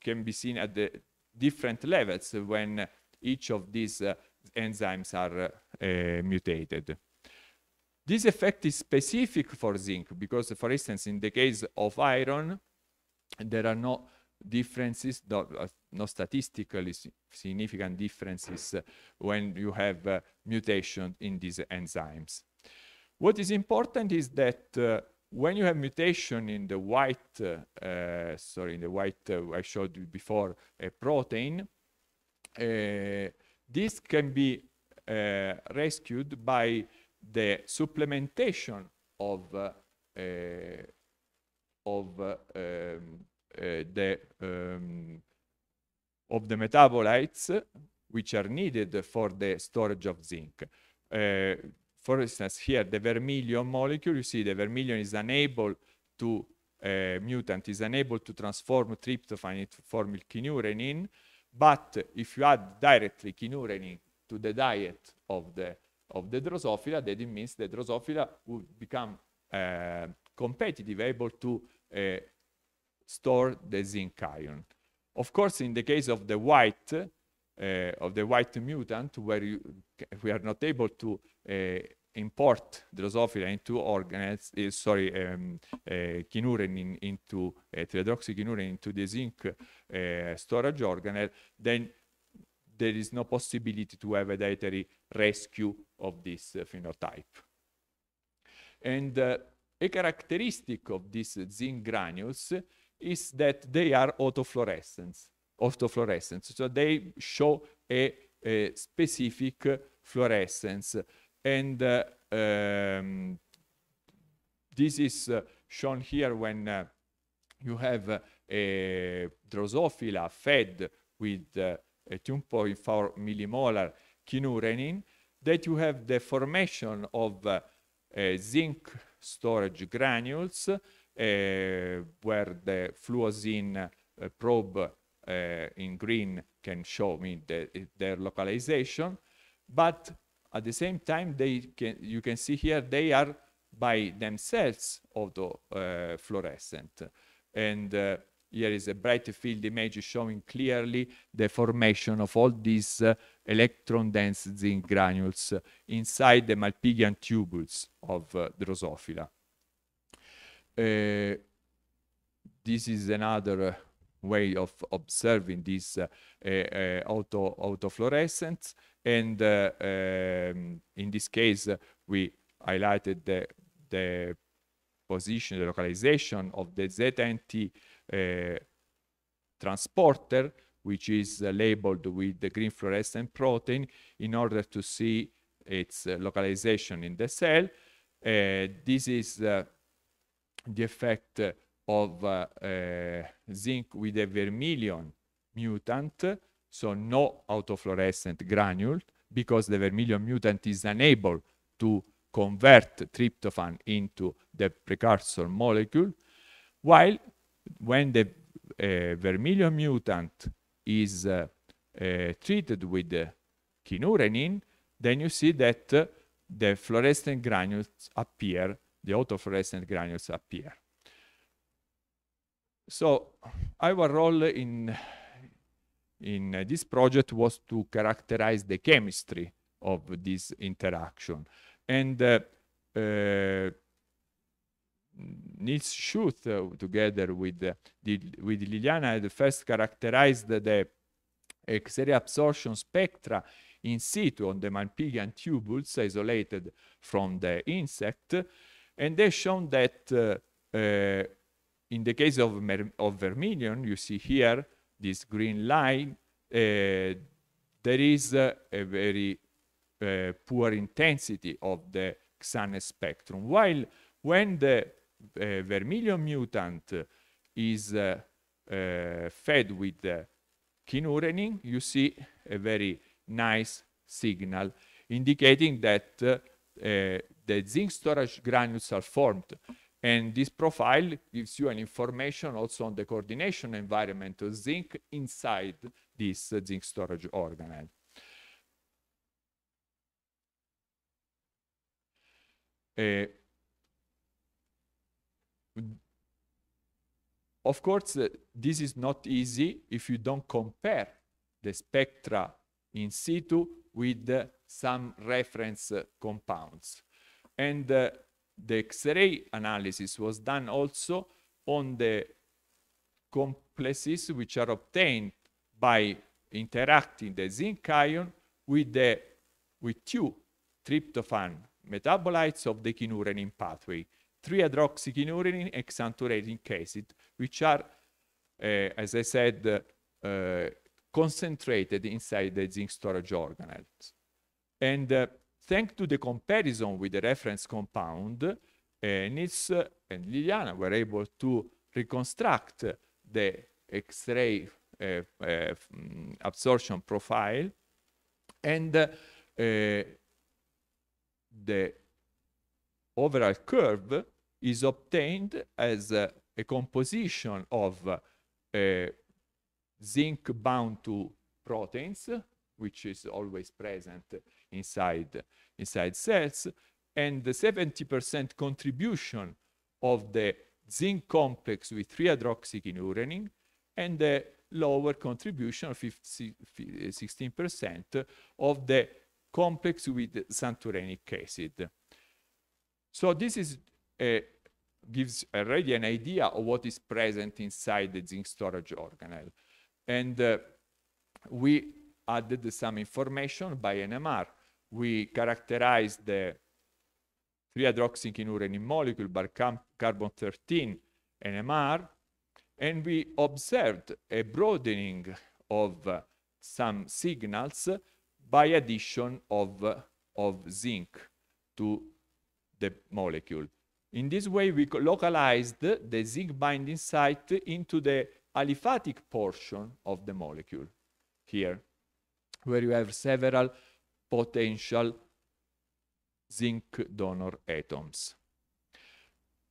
can be seen at the different levels when each of these uh, enzymes are uh, mutated. This effect is specific for zinc because, for instance, in the case of iron, there are no differences, no, uh, no statistically significant differences when you have uh, mutation in these enzymes. What is important is that uh, when you have mutation in the white, uh, uh sorry, in the white uh, I showed you before, a protein, uh, this can be rescued by the supplementation of of um, the um, of the metabolites which are needed for the storage of zinc. Uh, for instance, here the vermilion molecule, you see the vermilion is unable to, uh, mutant is unable to transform tryptophan into form kinurenin, but if you add directly kinurenin to the diet of the, of the drosophila, that it means the drosophila would become uh, competitive, able to uh, store the zinc ion. Of course, in the case of the white, uh, of the white mutant, where you, we are not able to Eh, import Drosophila into organelles, uh, sorry, um, uh, into uh, triadoxykinuren into the zinc uh, storage organelle, then there is no possibility to have a dietary rescue of this phenotype. And a characteristic of these zinc granules is that they are autofluorescence, autofluorescence. So they show a, a specific fluorescence. And uh, um, this is uh, shown here when uh, you have a drosophila fed with uh, 2.4 millimolar kinurenin, that you have the formation of uh, uh, zinc storage granules, where the fluorescein probe in green can show me the, their localization, but at the same time, they can, you can see here they are by themselves auto uh, fluorescent. And uh, here is a bright field image showing clearly the formation of all these uh, electron dense zinc granules inside the Malpighian tubules of uh, Drosophila. Uh, this is another uh, way of observing this uh, uh, uh, auto autofluorescence. And uh, um, in this case, uh, we highlighted the, the position, the localization of the ZNT uh, transporter, which is uh, labeled with the green fluorescent protein in order to see its localization in the cell. this is the effect of uh, uh, zinc with a vermilion mutant, so no autofluorescent granule, because the vermilion mutant is unable to convert tryptophan into the precursor molecule, while when the uh, vermilion mutant is uh, uh, treated with kinurenin, uh, then you see that the fluorescent granules appear, the autofluorescent granules appear. So our role in, in uh, this project was to characterize the chemistry of this interaction. And uh, uh, Nils Schuth, uh, together with, uh, the, with Liliana, had first characterized the X-ray absorption spectra in situ on the Malpighian tubules isolated from the insect. And they shown that uh, uh, in the case of, of vermilion, you see here this green line, uh, there is uh, a very uh, poor intensity of the Xan spectrum. While when the uh, vermilion mutant is uh, uh, fed with kinurenin, you see a very nice signal indicating that the zinc storage granules are formed. And this profile gives you an information also on the coordination environment of zinc inside this uh, zinc storage organelle. Uh, of course, uh, this is not easy if you don't compare the spectra in situ with some reference compounds. And eh, the X-ray analysis was done also on the complexes which are obtained by interacting the zinc ion with the with two tryptophan metabolites of the kynurenine pathway, 3-hydroxykynurenine and xanthurenic acid, which are, uh, as I said, uh, uh, concentrated inside the zinc storage organelles. And eh, thanks to the comparison with the reference compound, Ennis and Liliana were able to reconstruct the X-ray uh, uh, absorption profile and uh, the overall curve is obtained as a composition of uh, zinc bound to proteins, which is always present inside, inside cells. And the 70% contribution of the zinc complex with 3-hydroxychinurenin and the lower contribution of 16% eh, of the complex with santurenic acid. So this is a, eh, gives already an idea of what is present inside the zinc storage organelle. And uh, we added some information by NMR we characterize the 3-hydroxyquinurane molecule by carbon-13 NMR, and we observed a broadening of uh, some signals by addition of, uh, of zinc to the molecule. In this way, we localized the zinc binding site into the aliphatic portion of the molecule here, where you have several potential zinc donor atoms.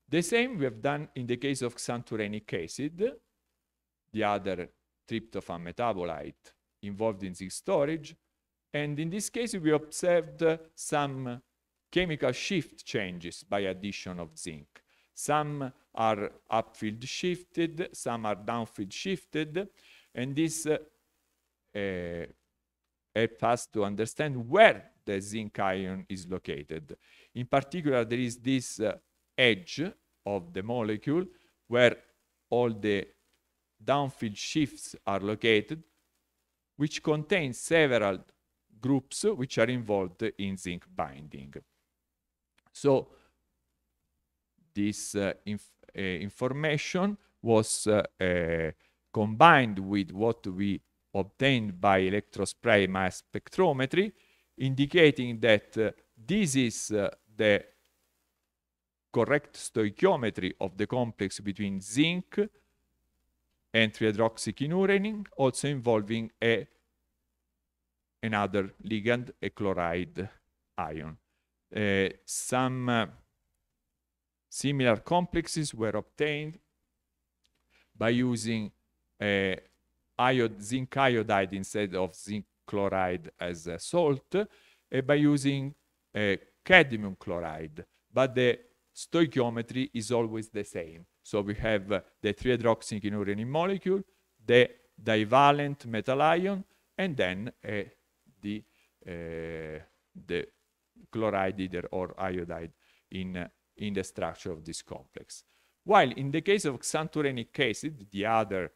The same we have done in the case of xanthurenic acid, the other tryptophan metabolite involved in zinc storage. And in this case, we observed uh, some chemical shift changes by addition of zinc. Some are upfield shifted, some are downfield shifted, and this uh, uh, help us to understand where the zinc ion is located. In particular, there is this uh, edge of the molecule where all the downfield shifts are located, which contains several groups which are involved in zinc binding. So this uh, inf uh, information was uh, uh, combined with what we obtained by electrospray mass spectrometry, indicating that uh, this is uh, the correct stoichiometry of the complex between zinc and trihydroxychinurenin, also involving a, another ligand, a chloride ion. Uh, some uh, similar complexes were obtained by using a iod zinc iodide instead of zinc chloride as a uh, salt uh, by using uh, cadmium chloride. But the stoichiometry is always the same. So we have uh, the 3 molecule, the divalent metal ion, and then uh, the, uh, the chloride either or iodide in, in the structure of this complex. While in the case of xanthurenic acid, the other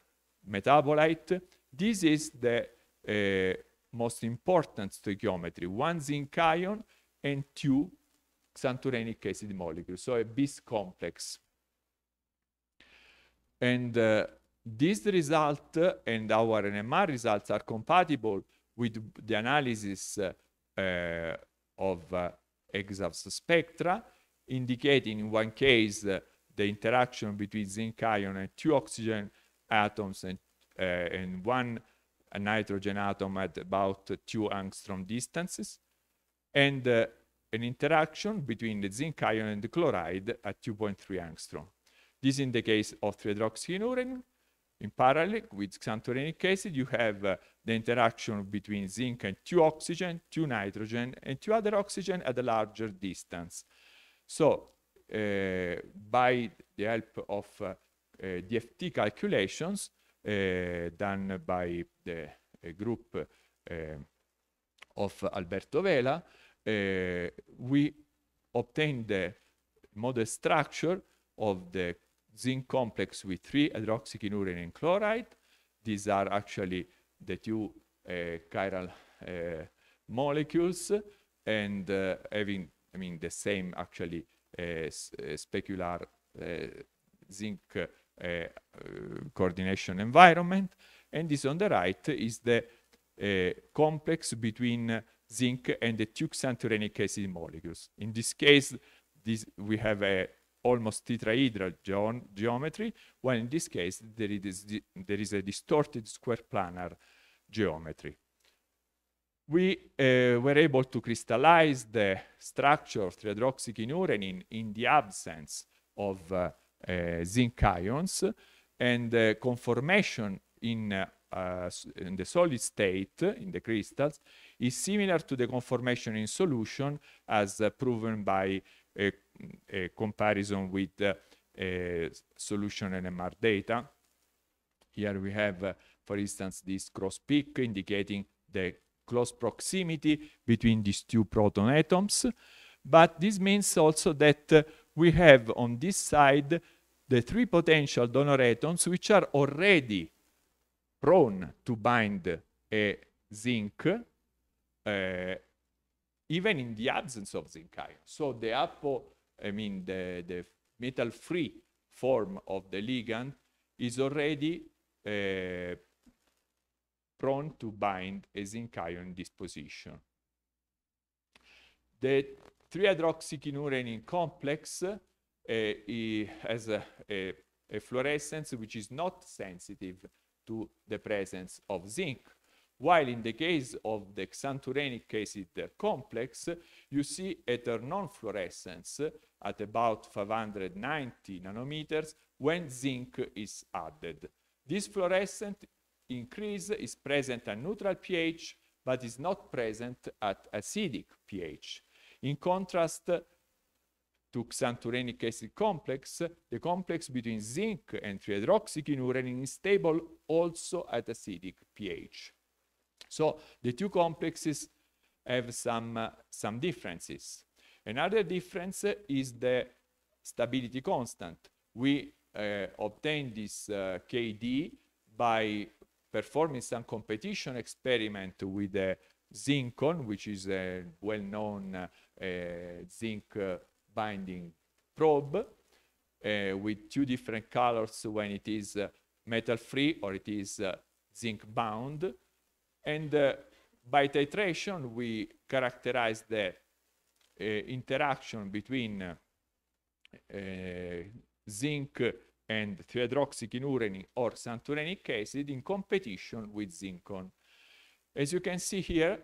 metabolite. This is the uh, most important stoichiometry, one zinc ion and two xanthurenic acid molecules, so a bis complex. And uh, this result uh, and our NMR results are compatible with the analysis uh, uh of uh, spectra, indicating in one case uh, the interaction between zinc ion and two oxygen atoms and, uh, and one nitrogen atom at about two angstrom distances, and uh, an interaction between the zinc ion and the chloride at 2.3 angstrom. This in the case of 3 In parallel with xanthorenic acid, you have uh, the interaction between zinc and two oxygen, two nitrogen, and two other oxygen at a larger distance. So uh, by the help of uh, DFT eh, calculations eh, done by the group eh, of Alberto Vela, we obtained the model structure of the zinc complex with 3 hydroxychinuria and chloride. These are actually the two uh, chiral uh, molecules and uh, having, I mean, the same actually specular zinc Eh, eh, coordination environment. And this on the right is the eh, complex between zinc and the tuxanturenic acid molecules. In this case, this, we have a almost tetrahedral ge geometry, while in this case there is, there is a distorted square planar geometry. We uh, were able to crystallize the structure of triadroxychinurenin in the absence of uh, uh, zinc ions and the conformation in, uh, in the solid state, in the crystals, is similar to the conformation in solution as uh, proven by a, a, comparison with solution NMR data. Here we have, for instance, this cross peak indicating the close proximity between these two proton atoms. But this means also that we have on this side the three potential donor atoms which are already prone to bind a zinc uh, even in the absence of zinc ion. So the apo, I mean the, the metal-free form of the ligand is already uh, prone to bind a zinc ion in this position. The 3-hydroxychinurenine complex eh, has a, a, a fluorescence which is not sensitive to the presence of zinc. While in the case of the xanthurenic acid complex, you see a non fluorescence at about 590 nanometers when zinc is added. This fluorescent increase is present at neutral pH, but is not present at acidic pH. In contrast to xanthurenic acid complex, the complex between zinc and trihydroxyquinurin is stable also at acidic pH. So the two complexes have some, uh, some differences. Another difference is the stability constant. We uh, obtain this uh, KD by performing some competition experiment with the zincon, which is a well-known uh, Eh, zinc eh, binding probe eh, with two different colors when it is metal free or it is zinc bound. And by titration, we characterize the interaction between zinc and thiohydroxychinurani or santurenic acid in competition with zincon. As you can see here,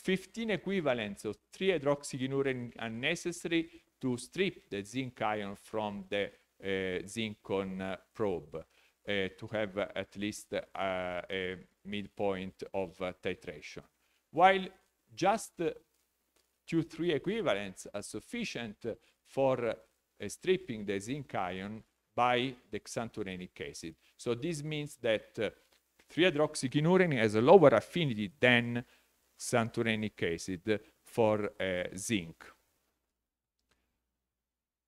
15 equivalents of 3-hydroxyurea are necessary to strip the zinc ion from the uh, eh, zincon eh, probe eh, to have at least a midpoint of titration. While just two 3 equivalents are sufficient for stripping the zinc ion by the dexanturenic acid. So this means that 3-hydroxycinuren has a lower affinity than santurenic acid for eh, zinc.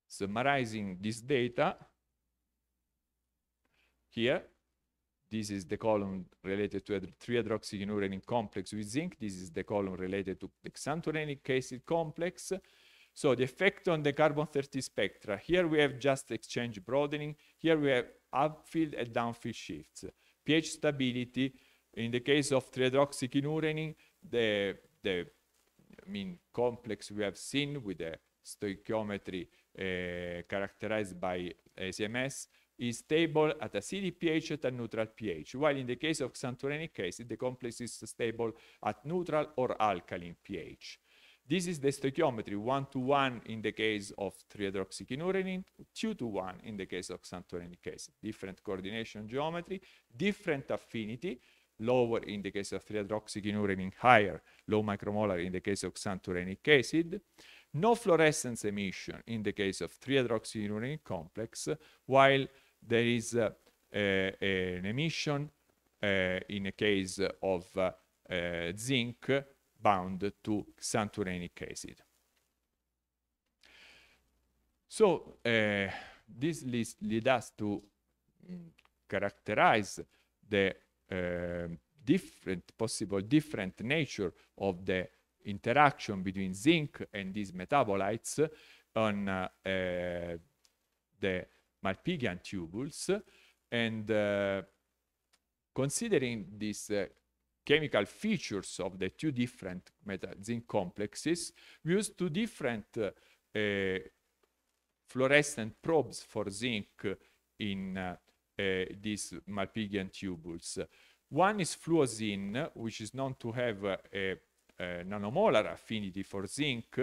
Summarizing this data, here, this is the column related to 3-hydroxyurenin complex with zinc. This is the column related to the xanthorenic acid complex. So the effect on the carbon-30 spectra. Here we have just exchange broadening. Here we have upfield and downfield shifts. pH stability, in the case of triadroxykinurenin, the, the I mean complex we have seen with the stoichiometry uh, characterized by ACMS is stable at acidic pH and a neutral pH, while in the case of xanthorenic acid, the complex is stable at neutral or alkaline pH. This is the stoichiometry, 1 to 1 in the case of triadroxykinurenin, 2 to 1 in the case of xanthorenic acid. Different coordination geometry, different affinity, lower in the case of 3 higher, low micromolar in the case of xanthurenic acid, no fluorescence emission in the case of 3 complex, while there is uh, uh, an emission uh, in the case of uh, uh, zinc bound to xanthurenic acid. So uh, this leads lead us to mm, characterize the um, different possible different nature of the interaction between zinc and these metabolites on uh, uh, the Malpighian tubules and uh, considering these uh, chemical features of the two different zinc complexes, we use two different uh, uh, fluorescent probes for zinc in Eh, these Malpighian tubules. One is fluorescein, which is known to have a, eh, a eh, nanomolar affinity for zinc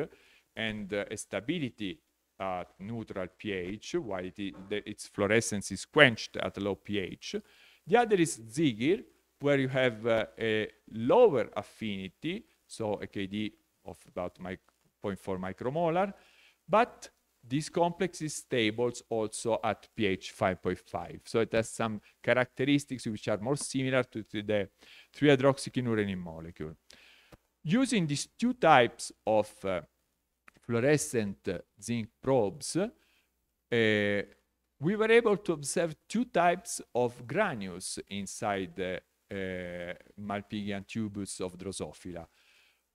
and a stability at neutral pH, while it is, the, its fluorescence is quenched at low pH. The other is Zigir, where you have uh, a lower affinity, so a KD of about 0.4 micromolar, but this complex is stable also at pH 5.5. So it has some characteristics which are more similar to, to the 3-hydroxychinurine molecule. Using these two types of uh, fluorescent uh, zinc probes, uh, we were able to observe two types of granules inside the uh, Malpighian tubus of Drosophila.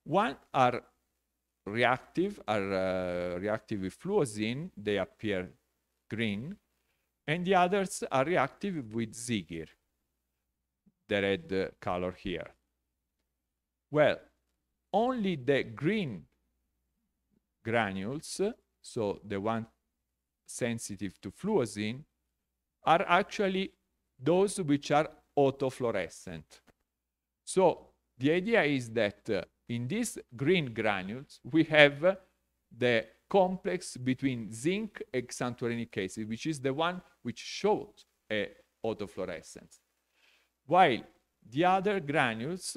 One are reactive are uh, reactive with fluozine, they appear green, and the others are reactive with zigir, the red uh, color here. Well, only the green granules, so the one sensitive to fluorescein, are actually those which are autofluorescent. So the idea is that uh, in these green granules, we have the complex between zinc xanthorenic acid, which is the one which showed a autofluorescence. While the other granules,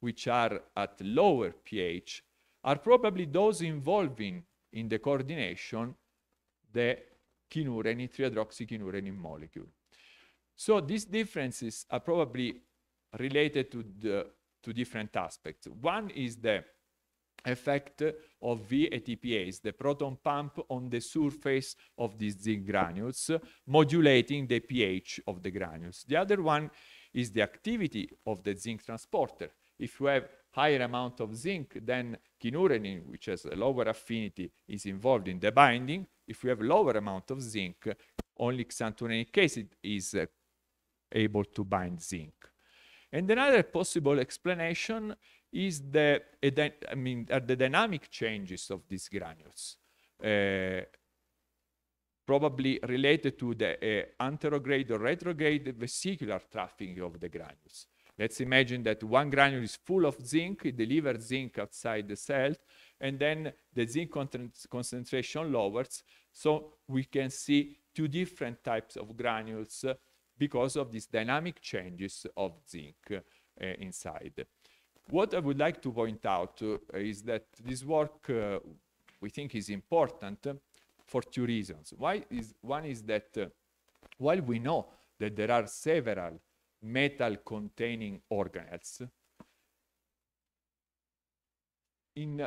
which are at lower pH, are probably those involving in the coordination the kinurenin, 3 molecule. So these differences are probably related to the to different aspects. One is the effect of VATPase, the proton pump on the surface of these zinc granules, modulating the pH of the granules. The other one is the activity of the zinc transporter. If you have higher amount of zinc, then kinurenin, which has a lower affinity, is involved in the binding. If you have lower amount of zinc, only xanthurenic acid is uh, able to bind zinc. And another possible explanation is the, I mean, are the dynamic changes of these granules, uh, probably related to the uh, anterograde or retrograde vesicular trafficking of the granules. Let's imagine that one granule is full of zinc, it delivers zinc outside the cell, and then the zinc concentration lowers. So we can see two different types of granules because of these dynamic changes of zinc uh, inside. What I would like to point out uh, is that this work uh, we think is important for two reasons. Why is, one is that while we know that there are several metal containing organelles, in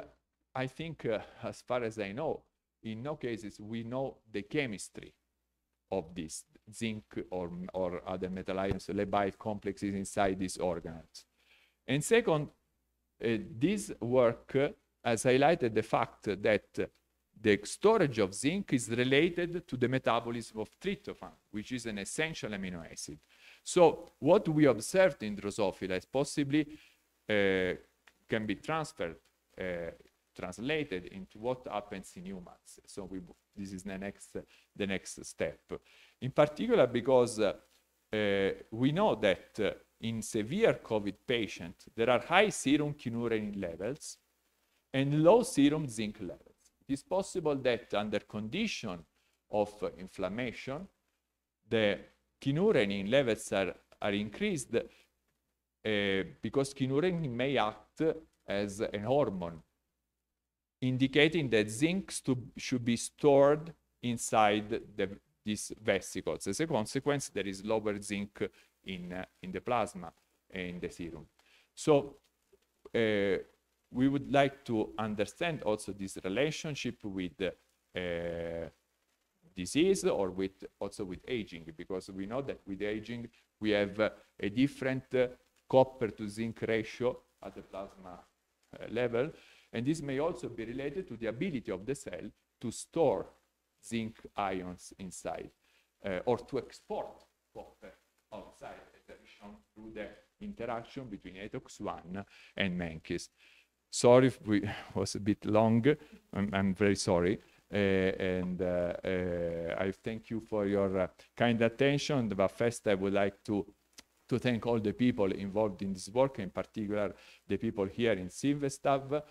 I think as far as I know, in no cases we know the chemistry of this zinc or, or other metal ions, labile complexes inside these organelles. And second, uh, this work has highlighted the fact that the storage of zinc is related to the metabolism of tryptophan, which is an essential amino acid. So what we observed in Drosophila is possibly uh, can be transferred uh, translated into what happens in humans. So we, this is the next, the next step. In particular, because uh, uh, we know that uh, in severe COVID patients, there are high serum kynurenine levels and low serum zinc levels. It is possible that under condition of inflammation, the kynurenine levels are, are increased uh, because kynurenine may act as an hormone indicating that zinc should be stored inside the, these vesicles. As a consequence, there is lower zinc in, uh, in the plasma and in the serum. So uh, we would like to understand also this relationship with uh, disease or with also with aging, because we know that with aging, we have a different uh, copper to zinc ratio at the plasma uh, level and this may also be related to the ability of the cell to store zinc ions inside uh, or to export copper outside as shown through the interaction between ATOX1 and Menkes. Sorry if (laughs) was a bit long. I'm, I'm very sorry. Uh, and uh, uh, I thank you for your uh, kind attention. But first, I would like to to thank all the people involved in this work, in particular the people here in Silvestav,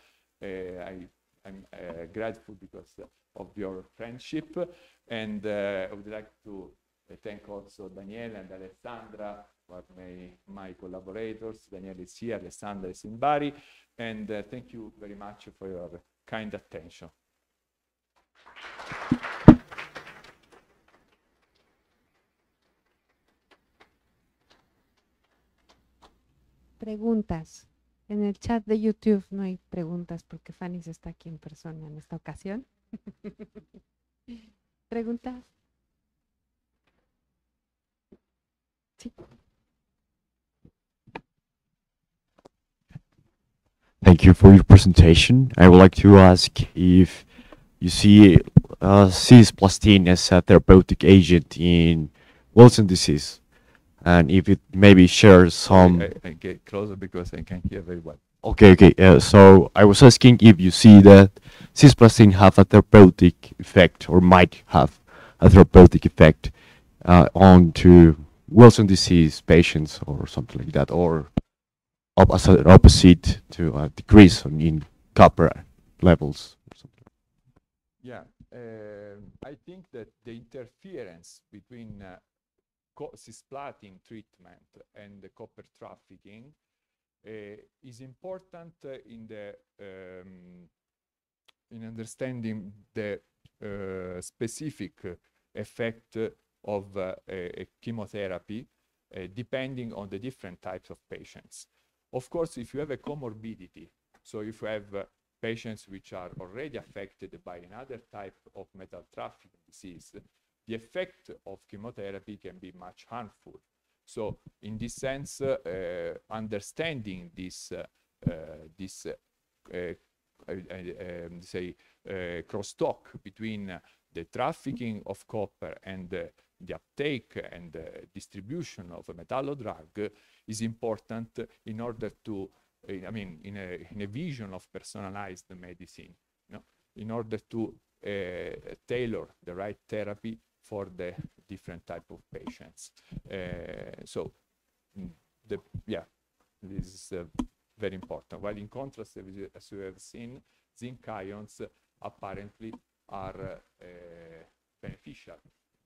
uh, I, am uh, grateful because of your friendship. And uh, I would like to thank also Daniele and Alessandra, who are my, my collaborators. Daniele is here, Alessandra is in Bari. And thank you very much for your kind attention. preguntas. En el chat de YouTube no hay preguntas porque Fanny está aquí en persona en esta ocasión. (laughs) ¿Preguntas? Sí. Thank you for your presentation. I would like to ask if you see uh, cisplatin as a therapeutic agent in Wilson disease. and if you maybe share some. I, I, I get closer because I can hear very well. Okay, okay. Uh, so I was asking if you see that cisplatin have a therapeutic effect or might have a therapeutic effect uh, on to Wilson disease patients or something like that, or opposite, opposite to a decrease in copper levels. Yeah, uh, I think that the interference between uh, cisplatin treatment and copper trafficking eh, is important in the um, in understanding the eh, specific effect of eh, chemotherapy depending on the different types of patients. Of course, if you have a comorbidity, so if you have patients which are already affected by another type of metal trafficking disease, the effect of chemotherapy can be much harmful. So in this sense, uh, understanding this, uh, uh, this uh, um, say, crosstalk between the trafficking of copper and the uptake and distribution of a metallo drug is important in order to, I mean, in a, in a vision of personalized medicine, you know, in order to uh, tailor the right therapy for the different type of patients. Uh, so mm, the, yeah, this is uh, very important. While in contrast, as you have seen, zinc ions apparently are uh, beneficial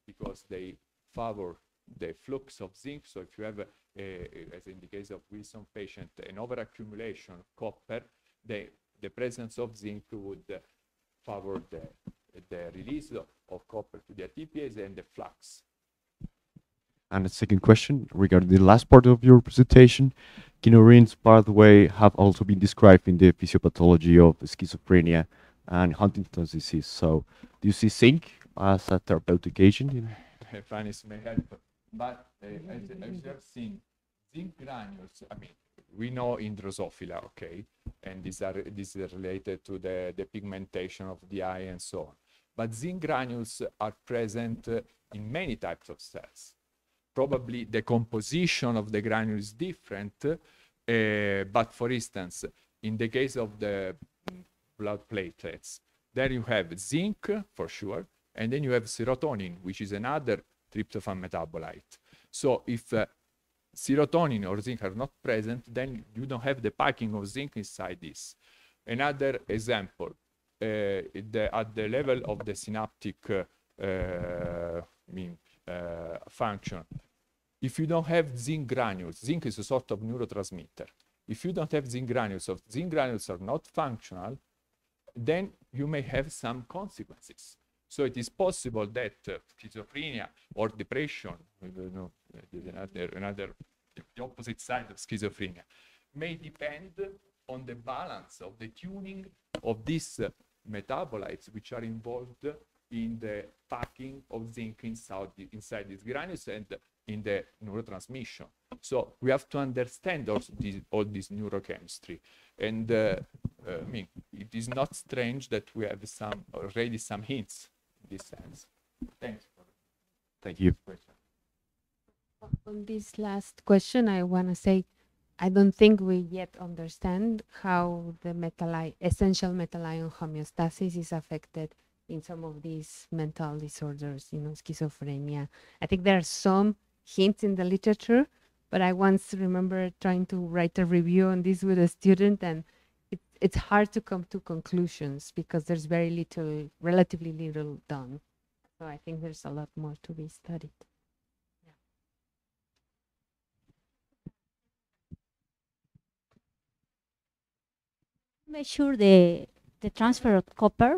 because they favor the flux of zinc. So if you have, a, a, as in the case of Wilson patient, an overaccumulation of copper, the, the presence of zinc would favor the the release of copper to the TPS and the flux. And the second question regarding the last part of your presentation, Kinorin's pathway have also been described in the physiopathology of schizophrenia and Huntington's disease. So, do you see zinc as a therapeutic agent? In... Finance (laughs) may help, but uh, as, as you have seen, zinc granules. I mean, we know in Drosophila, okay, and these are these are related to the the pigmentation of the eye and so on. But zinc granules are present uh, in many types of cells. Probably the composition of the granule is different, uh, but for instance, in the case of the blood platelets, there you have zinc for sure, and then you have serotonin, which is another tryptophan metabolite. So if uh, serotonin or zinc are not present, then you don't have the packing of zinc inside this. Another example, Eh, the, at the level of the synaptic eh, mean, eh, function. If you don't have zinc granules, zinc is a sort of neurotransmitter. If you don't have zinc granules, or zinc granules are not functional, then you may have some consequences. So it is possible that uh, schizophrenia or depression, no, another, another, the opposite side of schizophrenia, may depend on the balance of the tuning of this uh, metabolites which are involved in the packing of zinc inside, inside these granules and in the neurotransmission. So we have to understand also this, all this neurochemistry. And uh, uh, I mean, it is not strange that we have some already some hints in this sense. Thanks. Thank you. On this last question, I want to say I don't think we yet understand how the metal essential metal ion homeostasis is affected in some of these mental disorders, you know, schizophrenia. I think there are some hints in the literature, but I once remember trying to write a review on this with a student, and it, it's hard to come to conclusions because there's very little, relatively little done. So I think there's a lot more to be studied. measure the, the transfer of copper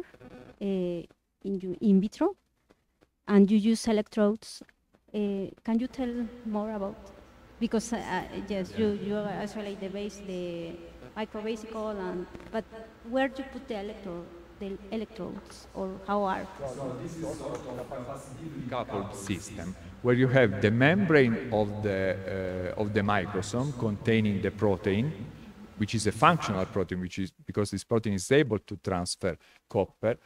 uh, in, in vitro and you use electrodes. Uh, can you tell more about? Because uh, uh, yes, you, you isolate the base, the microbasicle, and but where do you put the electrode? The electrodes, or how are? this is coupled system where you have the membrane of the eh, of the microsome containing the protein, which is a functional protein, which is because this protein is able to transfer copper.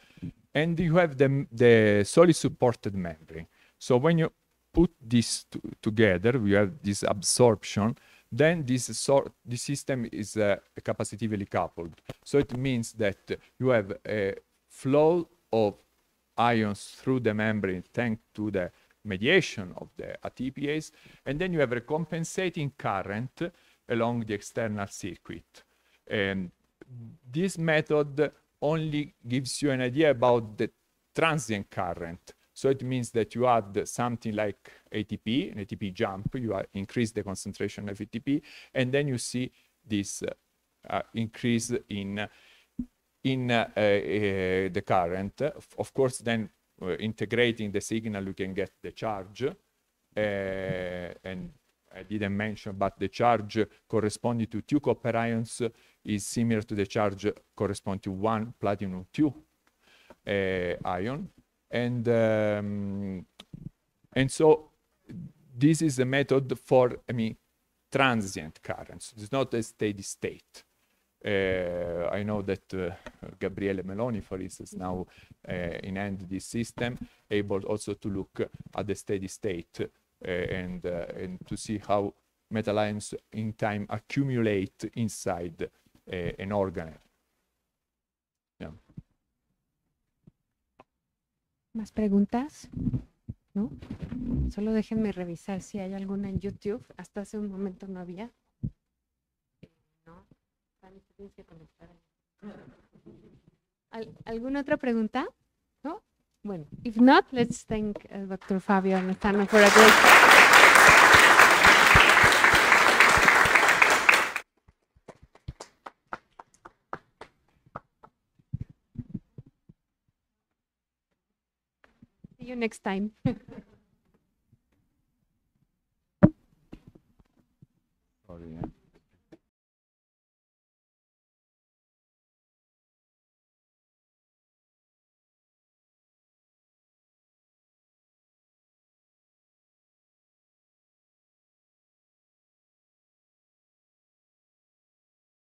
And you have the, the solid supported membrane. So when you put this together, we have this absorption, then this sort this system is uh, capacitively coupled. So it means that you have a flow of ions through the membrane thanks to the mediation of the ATPase, and then you have a compensating current along the external circuit. And this method only gives you an idea about the transient current. So it means that you add something like ATP, an ATP jump, you increase the concentration of ATP, and then you see this uh, uh, increase in, in uh, uh the current. Of course, then uh, integrating the signal, you can get the charge, uh, and I didn't mention, but the charge corresponding to two copper ions is similar to the charge corresponding to one platinum two uh, ion. And, um, and so this is a method for, I mean, transient currents. It's not a steady state. Uh, I know that uh, Gabriele Meloni, for instance, now uh, in end this system, able also to look at the steady state Eh, and, uh, and to see how metal ions in time accumulate inside eh, an organelle. ¿Más preguntas? ¿No? Solo déjenme revisar si hay alguna en YouTube. Hasta hace un momento no había. No. ¿Alguna otra pregunta? ¿No? if not, let's thank uh, Dr. Fabio Arnestano for a great. See you next time. (laughs) Sorry, eh?